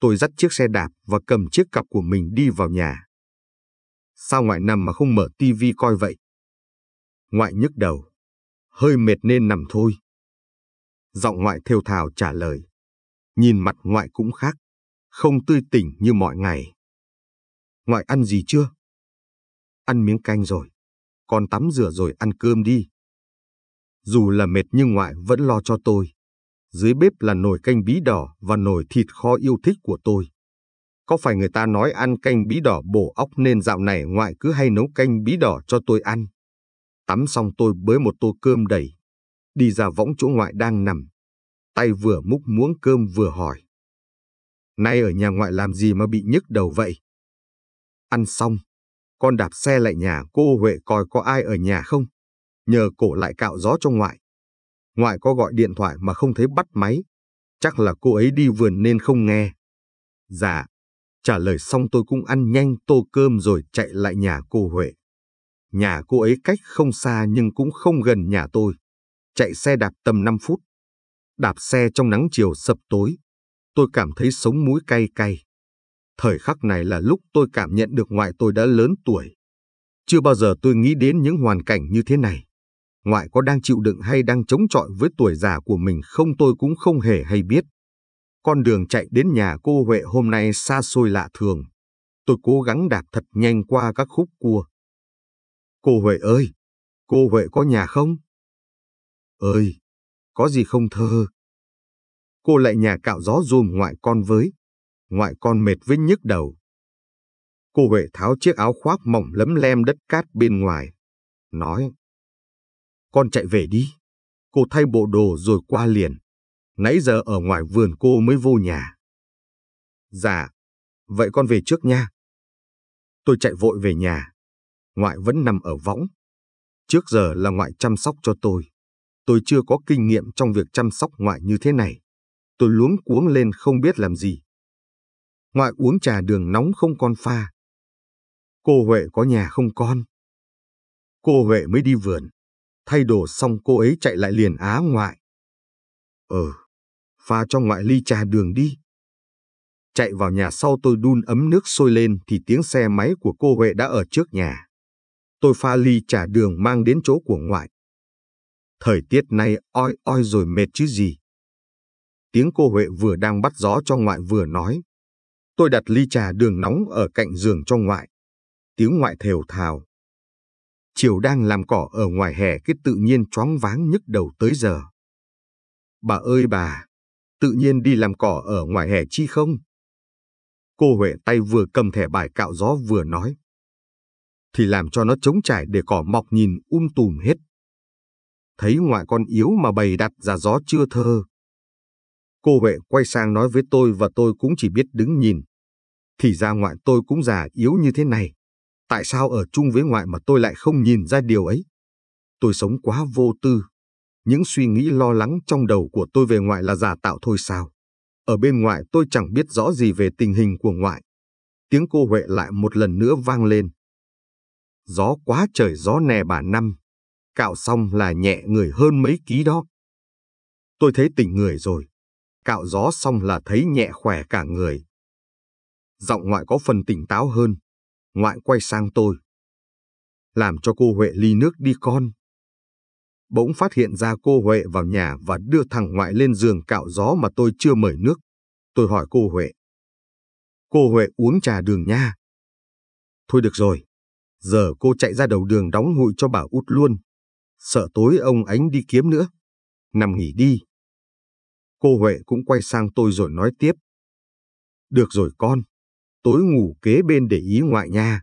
Tôi dắt chiếc xe đạp và cầm chiếc cặp của mình đi vào nhà. Sao ngoại nằm mà không mở tivi coi vậy? Ngoại nhức đầu. Hơi mệt nên nằm thôi. Giọng ngoại thều thào trả lời. Nhìn mặt ngoại cũng khác. Không tươi tỉnh như mọi ngày. Ngoại ăn gì chưa? Ăn miếng canh rồi. Còn tắm rửa rồi ăn cơm đi. Dù là mệt nhưng ngoại vẫn lo cho tôi. Dưới bếp là nồi canh bí đỏ và nồi thịt kho yêu thích của tôi. Có phải người ta nói ăn canh bí đỏ bổ óc nên dạo này ngoại cứ hay nấu canh bí đỏ cho tôi ăn. Tắm xong tôi bới một tô cơm đầy. Đi ra võng chỗ ngoại đang nằm. Tay vừa múc muỗng cơm vừa hỏi. Nay ở nhà ngoại làm gì mà bị nhức đầu vậy? Ăn xong, con đạp xe lại nhà cô Huệ coi có ai ở nhà không. Nhờ cổ lại cạo gió cho ngoại. Ngoại có gọi điện thoại mà không thấy bắt máy. Chắc là cô ấy đi vườn nên không nghe. Dạ, Trả lời xong tôi cũng ăn nhanh tô cơm rồi chạy lại nhà cô Huệ. Nhà cô ấy cách không xa nhưng cũng không gần nhà tôi. Chạy xe đạp tầm 5 phút. Đạp xe trong nắng chiều sập tối. Tôi cảm thấy sống mũi cay cay. Thời khắc này là lúc tôi cảm nhận được ngoại tôi đã lớn tuổi. Chưa bao giờ tôi nghĩ đến những hoàn cảnh như thế này. Ngoại có đang chịu đựng hay đang chống chọi với tuổi già của mình không tôi cũng không hề hay biết. Con đường chạy đến nhà cô Huệ hôm nay xa xôi lạ thường. Tôi cố gắng đạp thật nhanh qua các khúc cua. Cô Huệ ơi! Cô Huệ có nhà không? Ơi! Có gì không thơ? Cô lại nhà cạo gió dùm ngoại con với. Ngoại con mệt với nhức đầu. Cô Huệ tháo chiếc áo khoác mỏng lấm lem đất cát bên ngoài. Nói. Con chạy về đi. Cô thay bộ đồ rồi qua liền nãy giờ ở ngoài vườn cô mới vô nhà. Dạ, vậy con về trước nha. Tôi chạy vội về nhà. Ngoại vẫn nằm ở võng. Trước giờ là ngoại chăm sóc cho tôi. Tôi chưa có kinh nghiệm trong việc chăm sóc ngoại như thế này. Tôi luống cuống lên không biết làm gì. Ngoại uống trà đường nóng không con pha. Cô Huệ có nhà không con? Cô Huệ mới đi vườn. Thay đồ xong cô ấy chạy lại liền á ngoại. Ừ pha cho ngoại ly trà đường đi. Chạy vào nhà sau tôi đun ấm nước sôi lên thì tiếng xe máy của cô Huệ đã ở trước nhà. Tôi pha ly trà đường mang đến chỗ của ngoại. Thời tiết này oi oi rồi mệt chứ gì. Tiếng cô Huệ vừa đang bắt gió cho ngoại vừa nói. Tôi đặt ly trà đường nóng ở cạnh giường cho ngoại. Tiếng ngoại thều thào. Chiều đang làm cỏ ở ngoài hè cái tự nhiên choáng váng nhức đầu tới giờ. Bà ơi bà, tự nhiên đi làm cỏ ở ngoài hè chi không? Cô Huệ tay vừa cầm thẻ bài cạo gió vừa nói. Thì làm cho nó trống trải để cỏ mọc nhìn um tùm hết. Thấy ngoại con yếu mà bày đặt ra gió chưa thơ. Cô Huệ quay sang nói với tôi và tôi cũng chỉ biết đứng nhìn. Thì ra ngoại tôi cũng già yếu như thế này. Tại sao ở chung với ngoại mà tôi lại không nhìn ra điều ấy? Tôi sống quá vô tư những suy nghĩ lo lắng trong đầu của tôi về ngoại là giả tạo thôi sao. Ở bên ngoại tôi chẳng biết rõ gì về tình hình của ngoại. Tiếng cô Huệ lại một lần nữa vang lên. Gió quá trời gió nè bà Năm, cạo xong là nhẹ người hơn mấy ký đó. Tôi thấy tỉnh người rồi, cạo gió xong là thấy nhẹ khỏe cả người. Giọng ngoại có phần tỉnh táo hơn, ngoại quay sang tôi. Làm cho cô Huệ ly nước đi con bỗng phát hiện ra cô Huệ vào nhà và đưa thằng ngoại lên giường cạo gió mà tôi chưa mời nước. Tôi hỏi cô Huệ. Cô Huệ uống trà đường nha. Thôi được rồi, giờ cô chạy ra đầu đường đóng hụi cho bà út luôn. Sợ tối ông ánh đi kiếm nữa. Nằm nghỉ đi. Cô Huệ cũng quay sang tôi rồi nói tiếp. Được rồi con, tối ngủ kế bên để ý ngoại nha.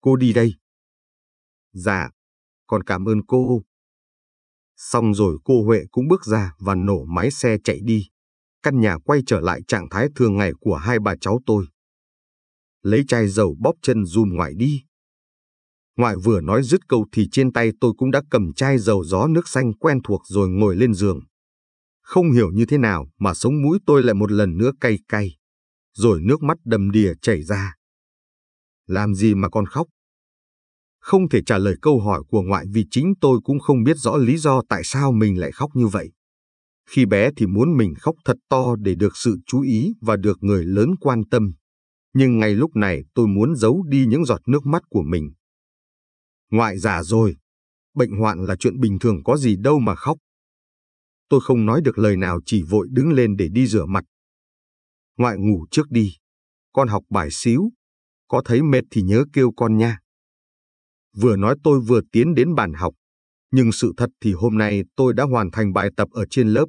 Cô đi đây. Dạ, con cảm ơn cô. Xong rồi cô Huệ cũng bước ra và nổ máy xe chạy đi. Căn nhà quay trở lại trạng thái thường ngày của hai bà cháu tôi. Lấy chai dầu bóp chân dùm ngoại đi. Ngoại vừa nói dứt câu thì trên tay tôi cũng đã cầm chai dầu gió nước xanh quen thuộc rồi ngồi lên giường. Không hiểu như thế nào mà sống mũi tôi lại một lần nữa cay cay. Rồi nước mắt đầm đìa chảy ra. Làm gì mà con khóc? Không thể trả lời câu hỏi của ngoại vì chính tôi cũng không biết rõ lý do tại sao mình lại khóc như vậy. Khi bé thì muốn mình khóc thật to để được sự chú ý và được người lớn quan tâm. Nhưng ngay lúc này tôi muốn giấu đi những giọt nước mắt của mình. Ngoại già rồi, bệnh hoạn là chuyện bình thường có gì đâu mà khóc. Tôi không nói được lời nào chỉ vội đứng lên để đi rửa mặt. Ngoại ngủ trước đi, con học bài xíu, có thấy mệt thì nhớ kêu con nha. Vừa nói tôi vừa tiến đến bàn học. Nhưng sự thật thì hôm nay tôi đã hoàn thành bài tập ở trên lớp.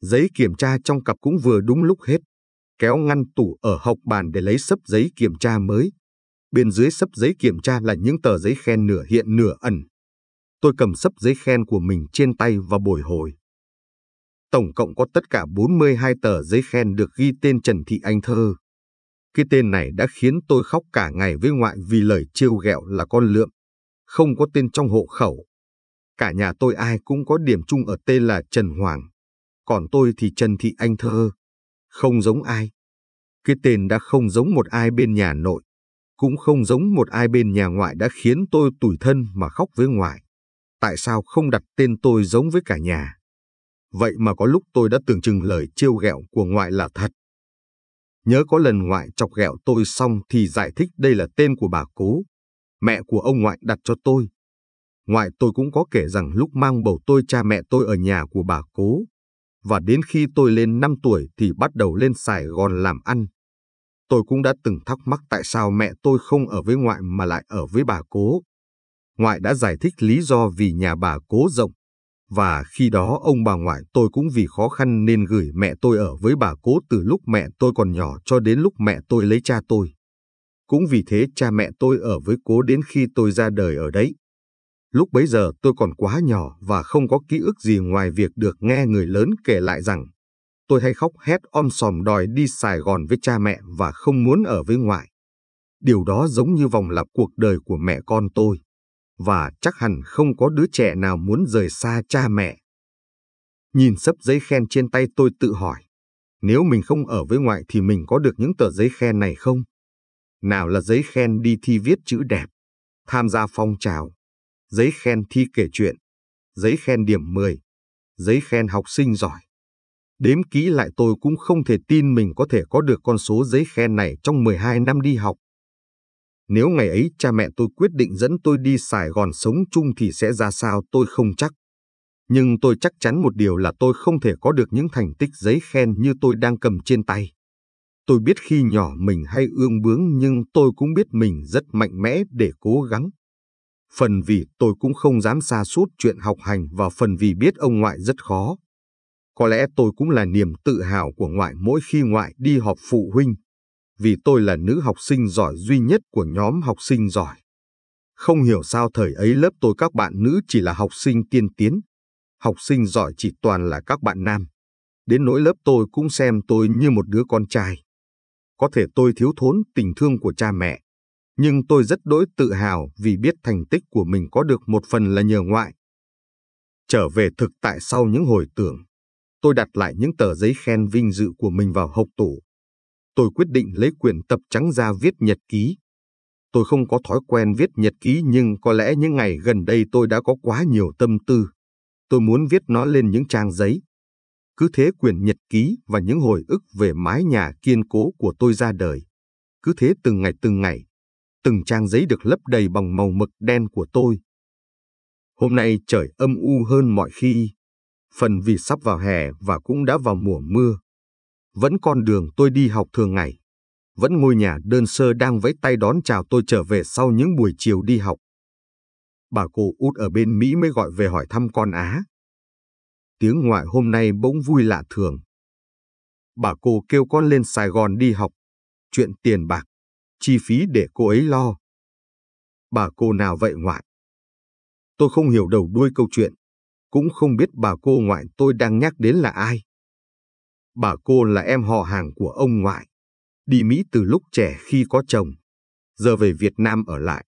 Giấy kiểm tra trong cặp cũng vừa đúng lúc hết. Kéo ngăn tủ ở học bàn để lấy sấp giấy kiểm tra mới. Bên dưới sấp giấy kiểm tra là những tờ giấy khen nửa hiện nửa ẩn. Tôi cầm sấp giấy khen của mình trên tay và bồi hồi. Tổng cộng có tất cả 42 tờ giấy khen được ghi tên Trần Thị Anh Thơ. Cái tên này đã khiến tôi khóc cả ngày với ngoại vì lời trêu ghẹo là con lượm, không có tên trong hộ khẩu. Cả nhà tôi ai cũng có điểm chung ở tên là Trần Hoàng, còn tôi thì Trần Thị Anh Thơ, không giống ai. Cái tên đã không giống một ai bên nhà nội, cũng không giống một ai bên nhà ngoại đã khiến tôi tủi thân mà khóc với ngoại. Tại sao không đặt tên tôi giống với cả nhà? Vậy mà có lúc tôi đã tưởng chừng lời trêu ghẹo của ngoại là thật. Nhớ có lần ngoại chọc ghẹo tôi xong thì giải thích đây là tên của bà cố, mẹ của ông ngoại đặt cho tôi. Ngoại tôi cũng có kể rằng lúc mang bầu tôi cha mẹ tôi ở nhà của bà cố, và đến khi tôi lên 5 tuổi thì bắt đầu lên Sài Gòn làm ăn. Tôi cũng đã từng thắc mắc tại sao mẹ tôi không ở với ngoại mà lại ở với bà cố. Ngoại đã giải thích lý do vì nhà bà cố rộng và khi đó ông bà ngoại tôi cũng vì khó khăn nên gửi mẹ tôi ở với bà cố từ lúc mẹ tôi còn nhỏ cho đến lúc mẹ tôi lấy cha tôi. Cũng vì thế cha mẹ tôi ở với cố đến khi tôi ra đời ở đấy. Lúc bấy giờ tôi còn quá nhỏ và không có ký ức gì ngoài việc được nghe người lớn kể lại rằng tôi hay khóc hét om sòm đòi đi Sài Gòn với cha mẹ và không muốn ở với ngoại. Điều đó giống như vòng lặp cuộc đời của mẹ con tôi và chắc hẳn không có đứa trẻ nào muốn rời xa cha mẹ. Nhìn sấp giấy khen trên tay tôi tự hỏi, nếu mình không ở với ngoại thì mình có được những tờ giấy khen này không? Nào là giấy khen đi thi viết chữ đẹp, tham gia phong trào, giấy khen thi kể chuyện, giấy khen điểm 10, giấy khen học sinh giỏi. Đếm kỹ lại tôi cũng không thể tin mình có thể có được con số giấy khen này trong 12 năm đi học. Nếu ngày ấy cha mẹ tôi quyết định dẫn tôi đi Sài Gòn sống chung thì sẽ ra sao tôi không chắc. Nhưng tôi chắc chắn một điều là tôi không thể có được những thành tích giấy khen như tôi đang cầm trên tay. Tôi biết khi nhỏ mình hay ương bướng nhưng tôi cũng biết mình rất mạnh mẽ để cố gắng. Phần vì tôi cũng không dám xa suốt chuyện học hành và phần vì biết ông ngoại rất khó. Có lẽ tôi cũng là niềm tự hào của ngoại mỗi khi ngoại đi họp phụ huynh vì tôi là nữ học sinh giỏi duy nhất của nhóm học sinh giỏi. Không hiểu sao thời ấy lớp tôi các bạn nữ chỉ là học sinh tiên tiến, học sinh giỏi chỉ toàn là các bạn nam. Đến nỗi lớp tôi cũng xem tôi như một đứa con trai. Có thể tôi thiếu thốn tình thương của cha mẹ, nhưng tôi rất đỗi tự hào vì biết thành tích của mình có được một phần là nhờ ngoại. Trở về thực tại sau những hồi tưởng, tôi đặt lại những tờ giấy khen vinh dự của mình vào hộp tủ tôi quyết định lấy quyển tập trắng ra viết nhật ký. Tôi không có thói quen viết nhật ký nhưng có lẽ những ngày gần đây tôi đã có quá nhiều tâm tư. Tôi muốn viết nó lên những trang giấy. Cứ thế quyển nhật ký và những hồi ức về mái nhà kiên cố của tôi ra đời. Cứ thế từng ngày từng ngày, từng trang giấy được lấp đầy bằng màu mực đen của tôi. Hôm nay trời âm u hơn mọi khi, phần vì sắp vào hè và cũng đã vào mùa mưa vẫn con đường tôi đi học thường ngày, vẫn ngôi nhà đơn sơ đang vẫy tay đón chào tôi trở về sau những buổi chiều đi học. Bà cô út ở bên Mỹ mới gọi về hỏi thăm con Á. Tiếng ngoại hôm nay bỗng vui lạ thường. Bà cô kêu con lên Sài Gòn đi học, chuyện tiền bạc, chi phí để cô ấy lo. Bà cô nào vậy ngoại? Tôi không hiểu đầu đuôi câu chuyện, cũng không biết bà cô ngoại tôi đang nhắc đến là ai. Bà cô là em họ hàng của ông ngoại. Đi Mỹ từ lúc trẻ khi có chồng. Giờ về Việt Nam ở lại.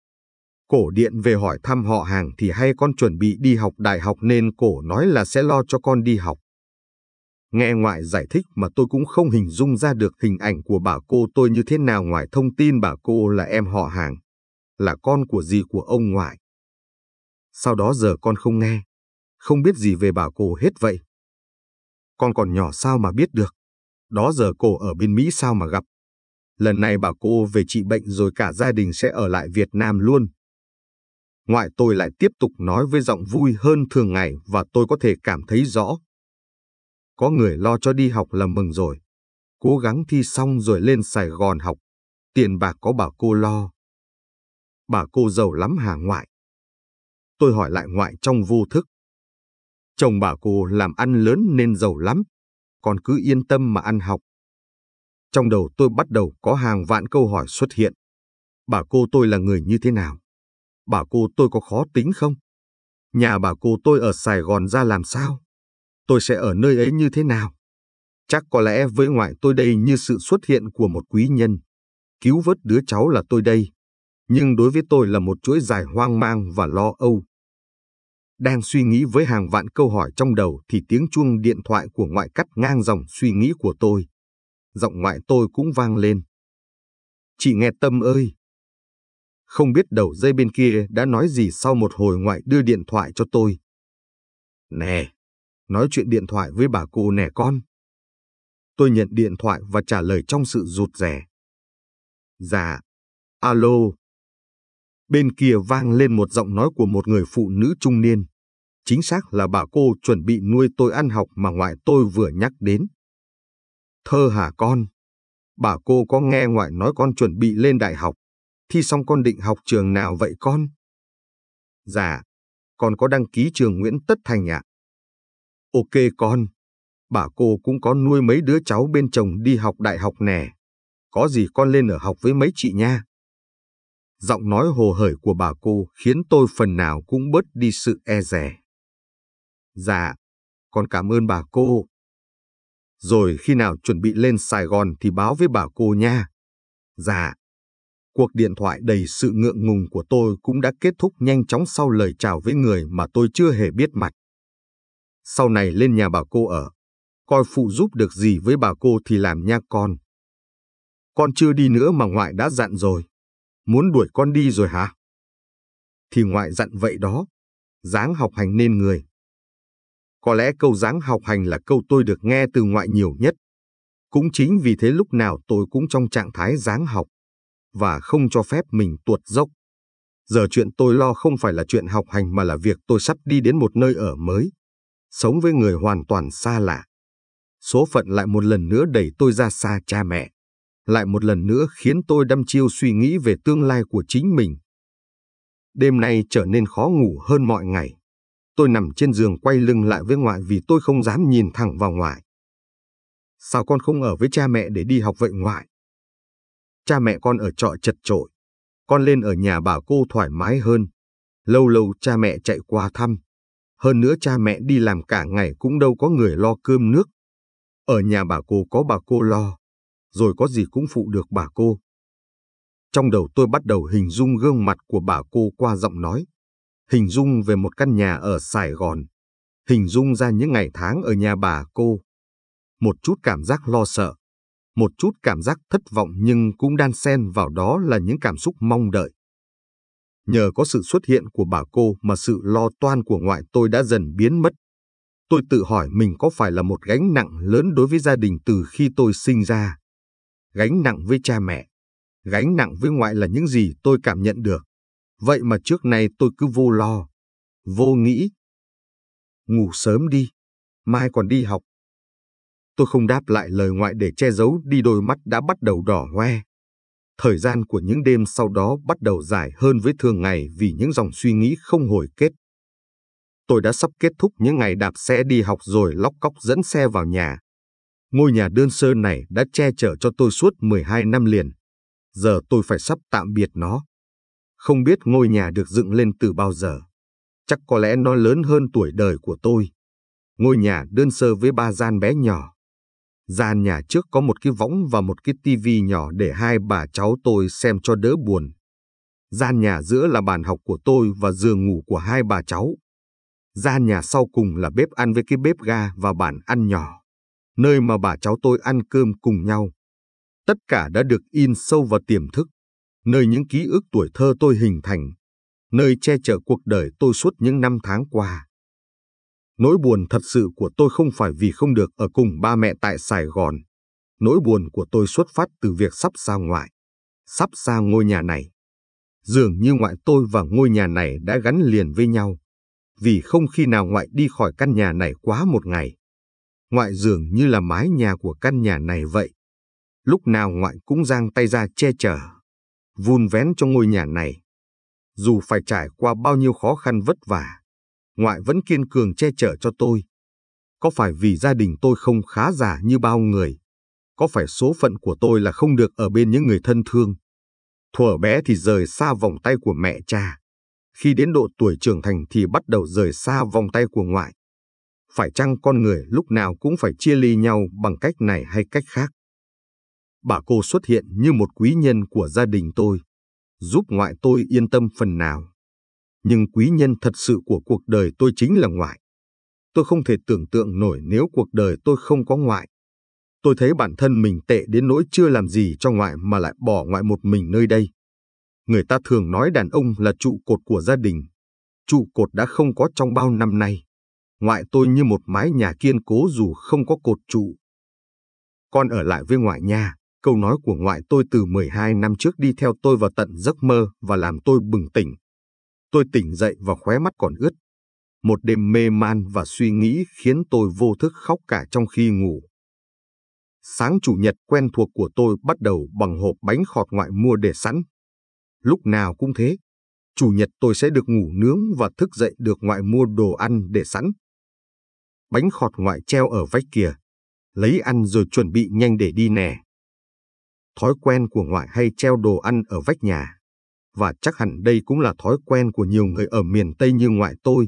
Cổ điện về hỏi thăm họ hàng thì hay con chuẩn bị đi học đại học nên cổ nói là sẽ lo cho con đi học. Nghe ngoại giải thích mà tôi cũng không hình dung ra được hình ảnh của bà cô tôi như thế nào ngoài thông tin bà cô là em họ hàng, là con của gì của ông ngoại. Sau đó giờ con không nghe, không biết gì về bà cô hết vậy. Con còn nhỏ sao mà biết được. Đó giờ cô ở bên Mỹ sao mà gặp. Lần này bảo cô về trị bệnh rồi cả gia đình sẽ ở lại Việt Nam luôn. Ngoại tôi lại tiếp tục nói với giọng vui hơn thường ngày và tôi có thể cảm thấy rõ. Có người lo cho đi học là mừng rồi. Cố gắng thi xong rồi lên Sài Gòn học. Tiền bạc có bảo cô lo. Bà cô giàu lắm hà ngoại. Tôi hỏi lại ngoại trong vô thức. Chồng bà cô làm ăn lớn nên giàu lắm, còn cứ yên tâm mà ăn học. Trong đầu tôi bắt đầu có hàng vạn câu hỏi xuất hiện. Bà cô tôi là người như thế nào? Bà cô tôi có khó tính không? Nhà bà cô tôi ở Sài Gòn ra làm sao? Tôi sẽ ở nơi ấy như thế nào? Chắc có lẽ với ngoại tôi đây như sự xuất hiện của một quý nhân. Cứu vớt đứa cháu là tôi đây. Nhưng đối với tôi là một chuỗi dài hoang mang và lo âu. Đang suy nghĩ với hàng vạn câu hỏi trong đầu thì tiếng chuông điện thoại của ngoại cắt ngang dòng suy nghĩ của tôi. Giọng ngoại tôi cũng vang lên. Chị nghe Tâm ơi! Không biết đầu dây bên kia đã nói gì sau một hồi ngoại đưa điện thoại cho tôi. Nè! Nói chuyện điện thoại với bà cụ nè con! Tôi nhận điện thoại và trả lời trong sự rụt rè. Dạ! Alo! Bên kia vang lên một giọng nói của một người phụ nữ trung niên chính xác là bà cô chuẩn bị nuôi tôi ăn học mà ngoại tôi vừa nhắc đến. Thơ hả con? Bà cô có nghe ngoại nói con chuẩn bị lên đại học, thi xong con định học trường nào vậy con? Dạ, con có đăng ký trường Nguyễn Tất Thành ạ. Ok con, bà cô cũng có nuôi mấy đứa cháu bên chồng đi học đại học nè. Có gì con lên ở học với mấy chị nha. Giọng nói hồ hởi của bà cô khiến tôi phần nào cũng bớt đi sự e rè. Dạ, con cảm ơn bà cô. Rồi khi nào chuẩn bị lên Sài Gòn thì báo với bà cô nha. Dạ. Cuộc điện thoại đầy sự ngượng ngùng của tôi cũng đã kết thúc nhanh chóng sau lời chào với người mà tôi chưa hề biết mặt. Sau này lên nhà bà cô ở, coi phụ giúp được gì với bà cô thì làm nha con. Con chưa đi nữa mà ngoại đã dặn rồi. Muốn đuổi con đi rồi hả? Thì ngoại dặn vậy đó. Dáng học hành nên người, có lẽ câu dáng học hành là câu tôi được nghe từ ngoại nhiều nhất. Cũng chính vì thế lúc nào tôi cũng trong trạng thái dáng học và không cho phép mình tuột dốc. Giờ chuyện tôi lo không phải là chuyện học hành mà là việc tôi sắp đi đến một nơi ở mới, sống với người hoàn toàn xa lạ. Số phận lại một lần nữa đẩy tôi ra xa cha mẹ, lại một lần nữa khiến tôi đâm chiêu suy nghĩ về tương lai của chính mình. Đêm nay trở nên khó ngủ hơn mọi ngày. Tôi nằm trên giường quay lưng lại với ngoại vì tôi không dám nhìn thẳng vào ngoại. Sao con không ở với cha mẹ để đi học vậy ngoại? Cha mẹ con ở trọ chật trội. Con lên ở nhà bà cô thoải mái hơn. Lâu lâu cha mẹ chạy qua thăm. Hơn nữa cha mẹ đi làm cả ngày cũng đâu có người lo cơm nước. Ở nhà bà cô có bà cô lo. Rồi có gì cũng phụ được bà cô. Trong đầu tôi bắt đầu hình dung gương mặt của bà cô qua giọng nói, hình dung về một căn nhà ở Sài Gòn, hình dung ra những ngày tháng ở nhà bà cô. Một chút cảm giác lo sợ, một chút cảm giác thất vọng nhưng cũng đan xen vào đó là những cảm xúc mong đợi. Nhờ có sự xuất hiện của bà cô mà sự lo toan của ngoại tôi đã dần biến mất. Tôi tự hỏi mình có phải là một gánh nặng lớn đối với gia đình từ khi tôi sinh ra. Gánh nặng với cha mẹ, gánh nặng với ngoại là những gì tôi cảm nhận được. Vậy mà trước nay tôi cứ vô lo, vô nghĩ. Ngủ sớm đi, mai còn đi học. Tôi không đáp lại lời ngoại để che giấu đi đôi mắt đã bắt đầu đỏ hoe. Thời gian của những đêm sau đó bắt đầu dài hơn với thường ngày vì những dòng suy nghĩ không hồi kết. Tôi đã sắp kết thúc những ngày đạp xe đi học rồi lóc cóc dẫn xe vào nhà. Ngôi nhà đơn sơ này đã che chở cho tôi suốt 12 năm liền. Giờ tôi phải sắp tạm biệt nó. Không biết ngôi nhà được dựng lên từ bao giờ. Chắc có lẽ nó lớn hơn tuổi đời của tôi. Ngôi nhà đơn sơ với ba gian bé nhỏ. Gian nhà trước có một cái võng và một cái tivi nhỏ để hai bà cháu tôi xem cho đỡ buồn. Gian nhà giữa là bàn học của tôi và giường ngủ của hai bà cháu. Gian nhà sau cùng là bếp ăn với cái bếp ga và bàn ăn nhỏ, nơi mà bà cháu tôi ăn cơm cùng nhau. Tất cả đã được in sâu vào tiềm thức nơi những ký ức tuổi thơ tôi hình thành, nơi che chở cuộc đời tôi suốt những năm tháng qua. Nỗi buồn thật sự của tôi không phải vì không được ở cùng ba mẹ tại Sài Gòn. Nỗi buồn của tôi xuất phát từ việc sắp xa ngoại, sắp xa ngôi nhà này. Dường như ngoại tôi và ngôi nhà này đã gắn liền với nhau, vì không khi nào ngoại đi khỏi căn nhà này quá một ngày. Ngoại dường như là mái nhà của căn nhà này vậy. Lúc nào ngoại cũng giang tay ra che chở vun vén cho ngôi nhà này. Dù phải trải qua bao nhiêu khó khăn vất vả, ngoại vẫn kiên cường che chở cho tôi. Có phải vì gia đình tôi không khá giả như bao người? Có phải số phận của tôi là không được ở bên những người thân thương? Thuở bé thì rời xa vòng tay của mẹ cha. Khi đến độ tuổi trưởng thành thì bắt đầu rời xa vòng tay của ngoại. Phải chăng con người lúc nào cũng phải chia ly nhau bằng cách này hay cách khác? bà cô xuất hiện như một quý nhân của gia đình tôi, giúp ngoại tôi yên tâm phần nào. Nhưng quý nhân thật sự của cuộc đời tôi chính là ngoại. Tôi không thể tưởng tượng nổi nếu cuộc đời tôi không có ngoại. Tôi thấy bản thân mình tệ đến nỗi chưa làm gì cho ngoại mà lại bỏ ngoại một mình nơi đây. Người ta thường nói đàn ông là trụ cột của gia đình. Trụ cột đã không có trong bao năm nay. Ngoại tôi như một mái nhà kiên cố dù không có cột trụ. Con ở lại với ngoại nha. Câu nói của ngoại tôi từ 12 năm trước đi theo tôi vào tận giấc mơ và làm tôi bừng tỉnh. Tôi tỉnh dậy và khóe mắt còn ướt. Một đêm mê man và suy nghĩ khiến tôi vô thức khóc cả trong khi ngủ. Sáng chủ nhật quen thuộc của tôi bắt đầu bằng hộp bánh khọt ngoại mua để sẵn. Lúc nào cũng thế, chủ nhật tôi sẽ được ngủ nướng và thức dậy được ngoại mua đồ ăn để sẵn. Bánh khọt ngoại treo ở vách kia, lấy ăn rồi chuẩn bị nhanh để đi nè thói quen của ngoại hay treo đồ ăn ở vách nhà. Và chắc hẳn đây cũng là thói quen của nhiều người ở miền Tây như ngoại tôi.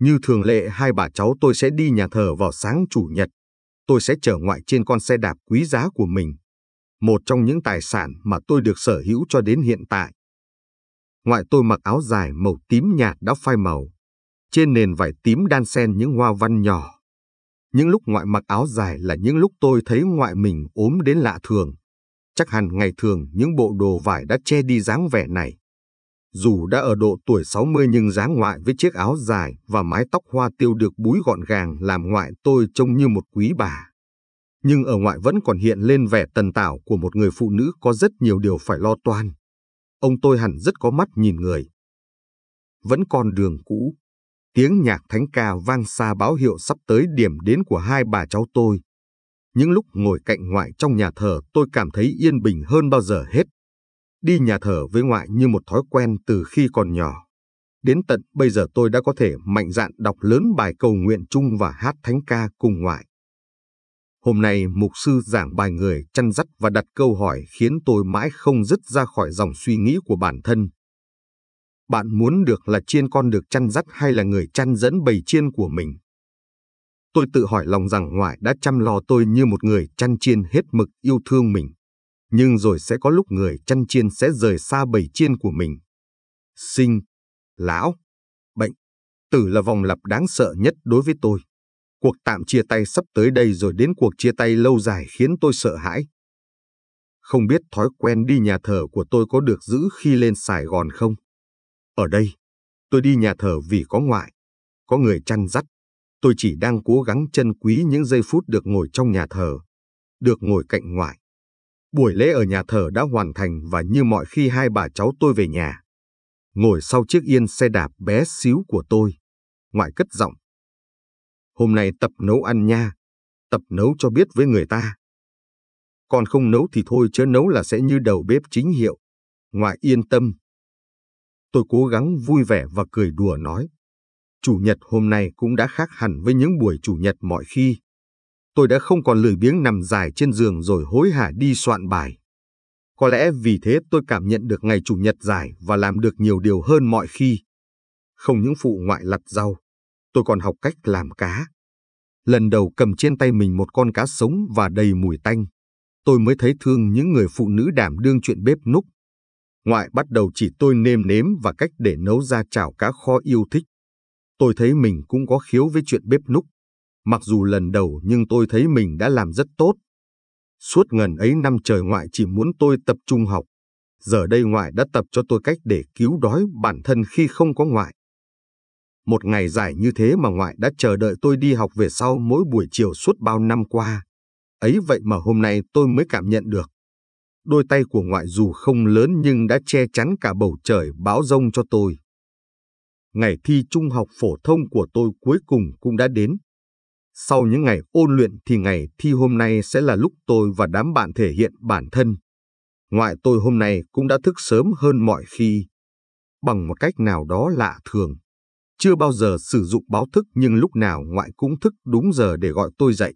Như thường lệ hai bà cháu tôi sẽ đi nhà thờ vào sáng chủ nhật. Tôi sẽ chở ngoại trên con xe đạp quý giá của mình. Một trong những tài sản mà tôi được sở hữu cho đến hiện tại. Ngoại tôi mặc áo dài màu tím nhạt đã phai màu. Trên nền vải tím đan xen những hoa văn nhỏ. Những lúc ngoại mặc áo dài là những lúc tôi thấy ngoại mình ốm đến lạ thường. Chắc hẳn ngày thường những bộ đồ vải đã che đi dáng vẻ này. Dù đã ở độ tuổi 60 nhưng dáng ngoại với chiếc áo dài và mái tóc hoa tiêu được búi gọn gàng làm ngoại tôi trông như một quý bà. Nhưng ở ngoại vẫn còn hiện lên vẻ tần tảo của một người phụ nữ có rất nhiều điều phải lo toan. Ông tôi hẳn rất có mắt nhìn người. Vẫn còn đường cũ, tiếng nhạc thánh ca vang xa báo hiệu sắp tới điểm đến của hai bà cháu tôi. Những lúc ngồi cạnh ngoại trong nhà thờ tôi cảm thấy yên bình hơn bao giờ hết. Đi nhà thờ với ngoại như một thói quen từ khi còn nhỏ. Đến tận bây giờ tôi đã có thể mạnh dạn đọc lớn bài cầu nguyện chung và hát thánh ca cùng ngoại. Hôm nay mục sư giảng bài người chăn dắt và đặt câu hỏi khiến tôi mãi không dứt ra khỏi dòng suy nghĩ của bản thân. Bạn muốn được là chiên con được chăn dắt hay là người chăn dẫn bầy chiên của mình? Tôi tự hỏi lòng rằng ngoại đã chăm lo tôi như một người chăn chiên hết mực yêu thương mình. Nhưng rồi sẽ có lúc người chăn chiên sẽ rời xa bầy chiên của mình. Sinh, lão, bệnh, tử là vòng lặp đáng sợ nhất đối với tôi. Cuộc tạm chia tay sắp tới đây rồi đến cuộc chia tay lâu dài khiến tôi sợ hãi. Không biết thói quen đi nhà thờ của tôi có được giữ khi lên Sài Gòn không? Ở đây, tôi đi nhà thờ vì có ngoại, có người chăn dắt, Tôi chỉ đang cố gắng trân quý những giây phút được ngồi trong nhà thờ, được ngồi cạnh ngoại. Buổi lễ ở nhà thờ đã hoàn thành và như mọi khi hai bà cháu tôi về nhà. Ngồi sau chiếc yên xe đạp bé xíu của tôi, ngoại cất giọng. Hôm nay tập nấu ăn nha, tập nấu cho biết với người ta. Còn không nấu thì thôi chớ nấu là sẽ như đầu bếp chính hiệu. Ngoại yên tâm. Tôi cố gắng vui vẻ và cười đùa nói chủ nhật hôm nay cũng đã khác hẳn với những buổi chủ nhật mọi khi. Tôi đã không còn lười biếng nằm dài trên giường rồi hối hả đi soạn bài. Có lẽ vì thế tôi cảm nhận được ngày chủ nhật dài và làm được nhiều điều hơn mọi khi. Không những phụ ngoại lặt rau, tôi còn học cách làm cá. Lần đầu cầm trên tay mình một con cá sống và đầy mùi tanh, tôi mới thấy thương những người phụ nữ đảm đương chuyện bếp núc. Ngoại bắt đầu chỉ tôi nêm nếm và cách để nấu ra chảo cá kho yêu thích. Tôi thấy mình cũng có khiếu với chuyện bếp núc. Mặc dù lần đầu nhưng tôi thấy mình đã làm rất tốt. Suốt ngần ấy năm trời ngoại chỉ muốn tôi tập trung học. Giờ đây ngoại đã tập cho tôi cách để cứu đói bản thân khi không có ngoại. Một ngày dài như thế mà ngoại đã chờ đợi tôi đi học về sau mỗi buổi chiều suốt bao năm qua. Ấy vậy mà hôm nay tôi mới cảm nhận được. Đôi tay của ngoại dù không lớn nhưng đã che chắn cả bầu trời bão rông cho tôi ngày thi trung học phổ thông của tôi cuối cùng cũng đã đến. Sau những ngày ôn luyện thì ngày thi hôm nay sẽ là lúc tôi và đám bạn thể hiện bản thân. Ngoại tôi hôm nay cũng đã thức sớm hơn mọi khi. Bằng một cách nào đó lạ thường. Chưa bao giờ sử dụng báo thức nhưng lúc nào ngoại cũng thức đúng giờ để gọi tôi dậy.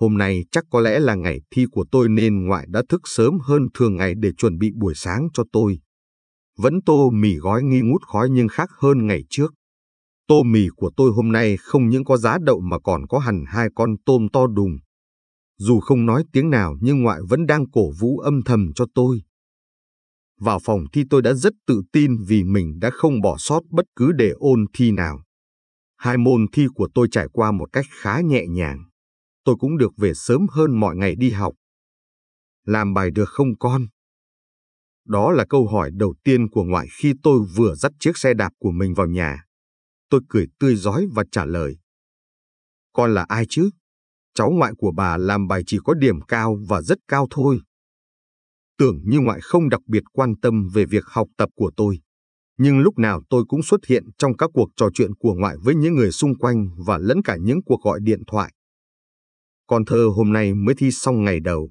Hôm nay chắc có lẽ là ngày thi của tôi nên ngoại đã thức sớm hơn thường ngày để chuẩn bị buổi sáng cho tôi vẫn tô mì gói nghi ngút khói nhưng khác hơn ngày trước. Tô mì của tôi hôm nay không những có giá đậu mà còn có hẳn hai con tôm to đùng. Dù không nói tiếng nào nhưng ngoại vẫn đang cổ vũ âm thầm cho tôi. Vào phòng thi tôi đã rất tự tin vì mình đã không bỏ sót bất cứ đề ôn thi nào. Hai môn thi của tôi trải qua một cách khá nhẹ nhàng. Tôi cũng được về sớm hơn mọi ngày đi học. Làm bài được không con? Đó là câu hỏi đầu tiên của ngoại khi tôi vừa dắt chiếc xe đạp của mình vào nhà. Tôi cười tươi rói và trả lời. Con là ai chứ? Cháu ngoại của bà làm bài chỉ có điểm cao và rất cao thôi. Tưởng như ngoại không đặc biệt quan tâm về việc học tập của tôi. Nhưng lúc nào tôi cũng xuất hiện trong các cuộc trò chuyện của ngoại với những người xung quanh và lẫn cả những cuộc gọi điện thoại. Con thơ hôm nay mới thi xong ngày đầu.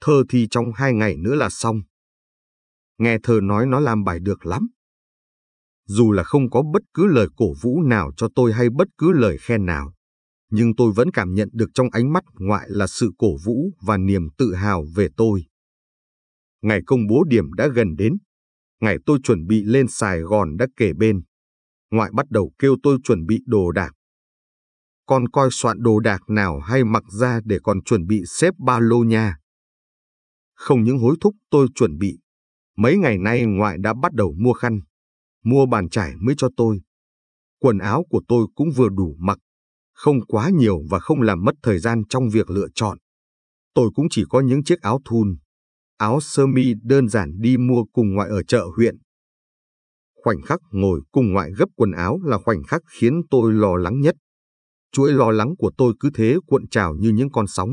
Thơ thi trong hai ngày nữa là xong nghe thơ nói nó làm bài được lắm. Dù là không có bất cứ lời cổ vũ nào cho tôi hay bất cứ lời khen nào, nhưng tôi vẫn cảm nhận được trong ánh mắt ngoại là sự cổ vũ và niềm tự hào về tôi. Ngày công bố điểm đã gần đến, ngày tôi chuẩn bị lên Sài Gòn đã kể bên. Ngoại bắt đầu kêu tôi chuẩn bị đồ đạc. Con coi soạn đồ đạc nào hay mặc ra để còn chuẩn bị xếp ba lô nha. Không những hối thúc tôi chuẩn bị Mấy ngày nay ngoại đã bắt đầu mua khăn, mua bàn chải mới cho tôi. Quần áo của tôi cũng vừa đủ mặc, không quá nhiều và không làm mất thời gian trong việc lựa chọn. Tôi cũng chỉ có những chiếc áo thun, áo sơ mi đơn giản đi mua cùng ngoại ở chợ huyện. Khoảnh khắc ngồi cùng ngoại gấp quần áo là khoảnh khắc khiến tôi lo lắng nhất. Chuỗi lo lắng của tôi cứ thế cuộn trào như những con sóng,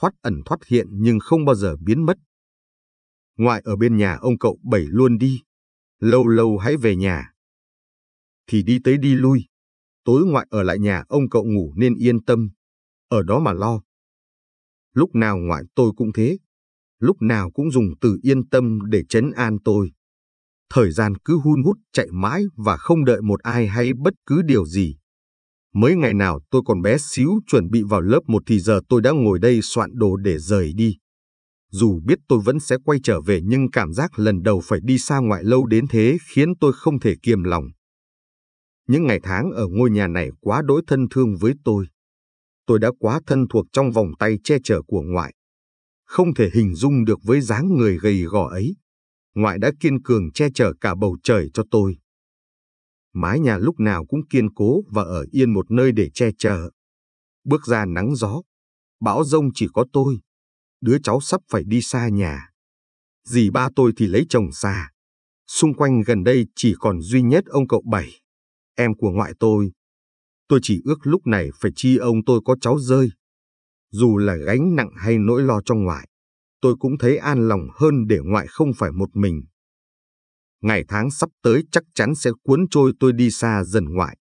thoát ẩn thoát hiện nhưng không bao giờ biến mất ngoại ở bên nhà ông cậu bảy luôn đi, lâu lâu hãy về nhà. Thì đi tới đi lui, tối ngoại ở lại nhà ông cậu ngủ nên yên tâm, ở đó mà lo. Lúc nào ngoại tôi cũng thế, lúc nào cũng dùng từ yên tâm để chấn an tôi. Thời gian cứ hun hút chạy mãi và không đợi một ai hay bất cứ điều gì. Mấy ngày nào tôi còn bé xíu chuẩn bị vào lớp một thì giờ tôi đã ngồi đây soạn đồ để rời đi. Dù biết tôi vẫn sẽ quay trở về nhưng cảm giác lần đầu phải đi xa ngoại lâu đến thế khiến tôi không thể kiềm lòng. Những ngày tháng ở ngôi nhà này quá đối thân thương với tôi. Tôi đã quá thân thuộc trong vòng tay che chở của ngoại. Không thể hình dung được với dáng người gầy gò ấy. Ngoại đã kiên cường che chở cả bầu trời cho tôi. Mái nhà lúc nào cũng kiên cố và ở yên một nơi để che chở. Bước ra nắng gió, bão rông chỉ có tôi, đứa cháu sắp phải đi xa nhà. Dì ba tôi thì lấy chồng xa. Xung quanh gần đây chỉ còn duy nhất ông cậu bảy, em của ngoại tôi. Tôi chỉ ước lúc này phải chi ông tôi có cháu rơi. Dù là gánh nặng hay nỗi lo trong ngoại, tôi cũng thấy an lòng hơn để ngoại không phải một mình. Ngày tháng sắp tới chắc chắn sẽ cuốn trôi tôi đi xa dần ngoại.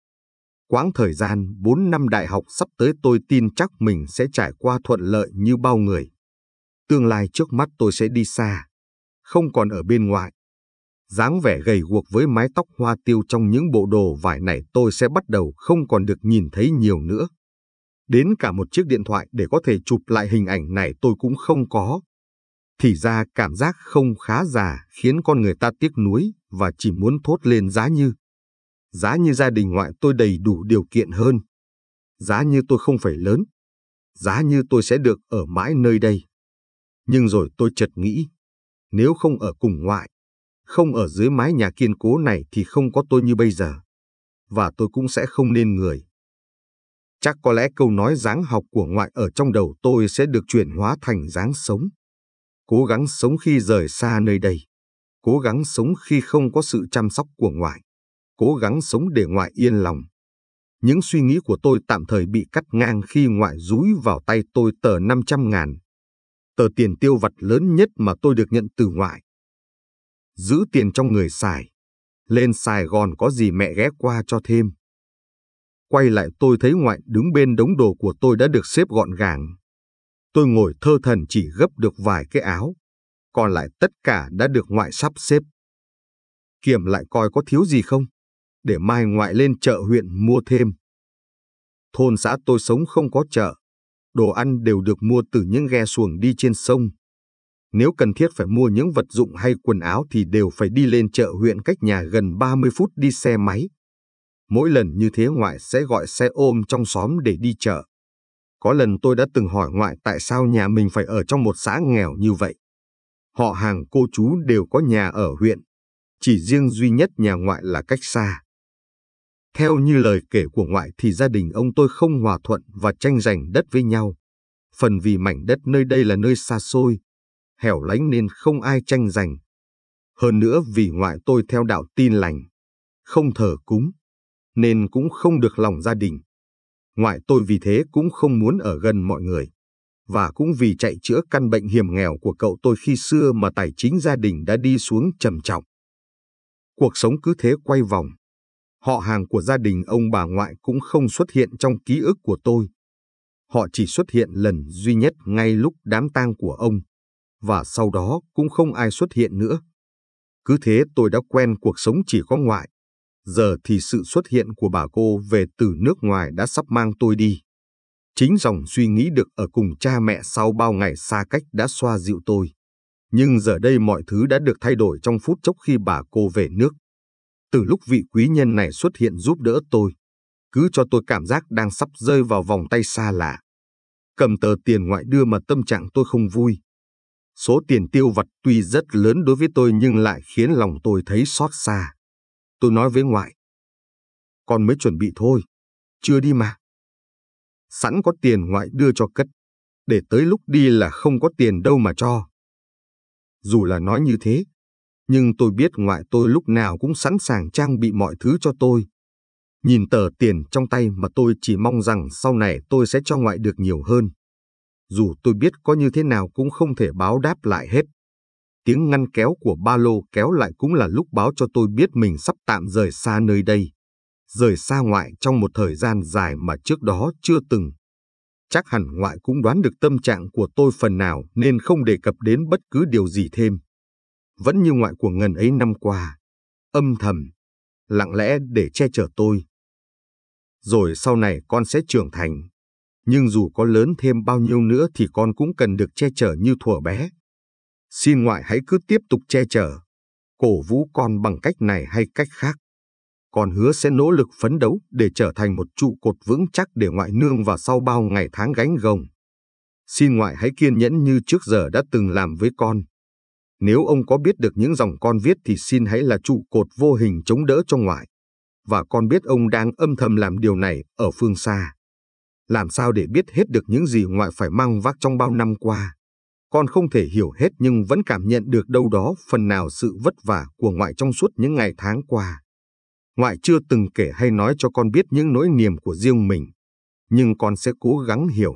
Quãng thời gian 4 năm đại học sắp tới tôi tin chắc mình sẽ trải qua thuận lợi như bao người. Tương lai trước mắt tôi sẽ đi xa, không còn ở bên ngoại. dáng vẻ gầy guộc với mái tóc hoa tiêu trong những bộ đồ vải này tôi sẽ bắt đầu không còn được nhìn thấy nhiều nữa. Đến cả một chiếc điện thoại để có thể chụp lại hình ảnh này tôi cũng không có. Thì ra cảm giác không khá già khiến con người ta tiếc nuối và chỉ muốn thốt lên giá như. Giá như gia đình ngoại tôi đầy đủ điều kiện hơn. Giá như tôi không phải lớn. Giá như tôi sẽ được ở mãi nơi đây. Nhưng rồi tôi chợt nghĩ, nếu không ở cùng ngoại, không ở dưới mái nhà kiên cố này thì không có tôi như bây giờ. Và tôi cũng sẽ không nên người. Chắc có lẽ câu nói dáng học của ngoại ở trong đầu tôi sẽ được chuyển hóa thành dáng sống. Cố gắng sống khi rời xa nơi đây. Cố gắng sống khi không có sự chăm sóc của ngoại. Cố gắng sống để ngoại yên lòng. Những suy nghĩ của tôi tạm thời bị cắt ngang khi ngoại rúi vào tay tôi tờ 500 ngàn tờ tiền tiêu vặt lớn nhất mà tôi được nhận từ ngoại. Giữ tiền trong người xài. Lên Sài Gòn có gì mẹ ghé qua cho thêm. Quay lại tôi thấy ngoại đứng bên đống đồ của tôi đã được xếp gọn gàng. Tôi ngồi thơ thần chỉ gấp được vài cái áo. Còn lại tất cả đã được ngoại sắp xếp. Kiểm lại coi có thiếu gì không. Để mai ngoại lên chợ huyện mua thêm. Thôn xã tôi sống không có chợ đồ ăn đều được mua từ những ghe xuồng đi trên sông. Nếu cần thiết phải mua những vật dụng hay quần áo thì đều phải đi lên chợ huyện cách nhà gần 30 phút đi xe máy. Mỗi lần như thế ngoại sẽ gọi xe ôm trong xóm để đi chợ. Có lần tôi đã từng hỏi ngoại tại sao nhà mình phải ở trong một xã nghèo như vậy. Họ hàng cô chú đều có nhà ở huyện, chỉ riêng duy nhất nhà ngoại là cách xa. Theo như lời kể của ngoại thì gia đình ông tôi không hòa thuận và tranh giành đất với nhau. Phần vì mảnh đất nơi đây là nơi xa xôi, hẻo lánh nên không ai tranh giành. Hơn nữa vì ngoại tôi theo đạo tin lành, không thờ cúng, nên cũng không được lòng gia đình. Ngoại tôi vì thế cũng không muốn ở gần mọi người, và cũng vì chạy chữa căn bệnh hiểm nghèo của cậu tôi khi xưa mà tài chính gia đình đã đi xuống trầm trọng. Cuộc sống cứ thế quay vòng, họ hàng của gia đình ông bà ngoại cũng không xuất hiện trong ký ức của tôi. Họ chỉ xuất hiện lần duy nhất ngay lúc đám tang của ông, và sau đó cũng không ai xuất hiện nữa. Cứ thế tôi đã quen cuộc sống chỉ có ngoại. Giờ thì sự xuất hiện của bà cô về từ nước ngoài đã sắp mang tôi đi. Chính dòng suy nghĩ được ở cùng cha mẹ sau bao ngày xa cách đã xoa dịu tôi. Nhưng giờ đây mọi thứ đã được thay đổi trong phút chốc khi bà cô về nước. Từ lúc vị quý nhân này xuất hiện giúp đỡ tôi, cứ cho tôi cảm giác đang sắp rơi vào vòng tay xa lạ. Cầm tờ tiền ngoại đưa mà tâm trạng tôi không vui. Số tiền tiêu vặt tuy rất lớn đối với tôi nhưng lại khiến lòng tôi thấy xót xa. Tôi nói với ngoại. Con mới chuẩn bị thôi, chưa đi mà. Sẵn có tiền ngoại đưa cho cất, để tới lúc đi là không có tiền đâu mà cho. Dù là nói như thế, nhưng tôi biết ngoại tôi lúc nào cũng sẵn sàng trang bị mọi thứ cho tôi. Nhìn tờ tiền trong tay mà tôi chỉ mong rằng sau này tôi sẽ cho ngoại được nhiều hơn. Dù tôi biết có như thế nào cũng không thể báo đáp lại hết. Tiếng ngăn kéo của ba lô kéo lại cũng là lúc báo cho tôi biết mình sắp tạm rời xa nơi đây. Rời xa ngoại trong một thời gian dài mà trước đó chưa từng. Chắc hẳn ngoại cũng đoán được tâm trạng của tôi phần nào nên không đề cập đến bất cứ điều gì thêm vẫn như ngoại của ngần ấy năm qua, âm thầm, lặng lẽ để che chở tôi. Rồi sau này con sẽ trưởng thành, nhưng dù có lớn thêm bao nhiêu nữa thì con cũng cần được che chở như thuở bé. Xin ngoại hãy cứ tiếp tục che chở, cổ vũ con bằng cách này hay cách khác. Con hứa sẽ nỗ lực phấn đấu để trở thành một trụ cột vững chắc để ngoại nương vào sau bao ngày tháng gánh gồng. Xin ngoại hãy kiên nhẫn như trước giờ đã từng làm với con. Nếu ông có biết được những dòng con viết thì xin hãy là trụ cột vô hình chống đỡ cho ngoại. Và con biết ông đang âm thầm làm điều này ở phương xa. Làm sao để biết hết được những gì ngoại phải mang vác trong bao năm qua? Con không thể hiểu hết nhưng vẫn cảm nhận được đâu đó phần nào sự vất vả của ngoại trong suốt những ngày tháng qua. Ngoại chưa từng kể hay nói cho con biết những nỗi niềm của riêng mình. Nhưng con sẽ cố gắng hiểu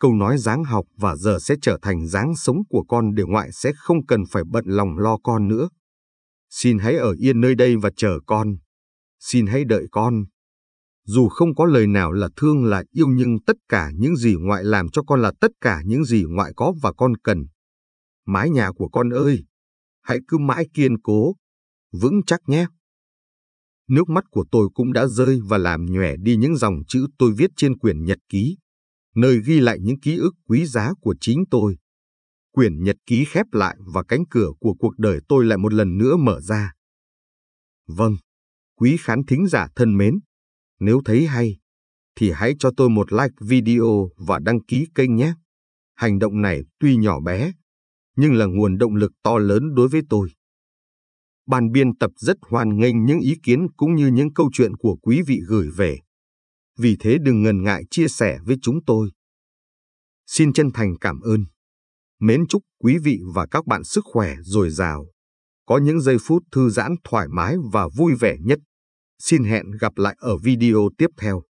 câu nói dáng học và giờ sẽ trở thành dáng sống của con để ngoại sẽ không cần phải bận lòng lo con nữa. Xin hãy ở yên nơi đây và chờ con. Xin hãy đợi con. Dù không có lời nào là thương là yêu nhưng tất cả những gì ngoại làm cho con là tất cả những gì ngoại có và con cần. Mái nhà của con ơi, hãy cứ mãi kiên cố, vững chắc nhé. Nước mắt của tôi cũng đã rơi và làm nhòe đi những dòng chữ tôi viết trên quyển nhật ký nơi ghi lại những ký ức quý giá của chính tôi. Quyển nhật ký khép lại và cánh cửa của cuộc đời tôi lại một lần nữa mở ra. Vâng, quý khán thính giả thân mến, nếu thấy hay, thì hãy cho tôi một like video và đăng ký kênh nhé. Hành động này tuy nhỏ bé, nhưng là nguồn động lực to lớn đối với tôi. Ban biên tập rất hoan nghênh những ý kiến cũng như những câu chuyện của quý vị gửi về vì thế đừng ngần ngại chia sẻ với chúng tôi. Xin chân thành cảm ơn. Mến chúc quý vị và các bạn sức khỏe dồi dào, có những giây phút thư giãn thoải mái và vui vẻ nhất. Xin hẹn gặp lại ở video tiếp theo.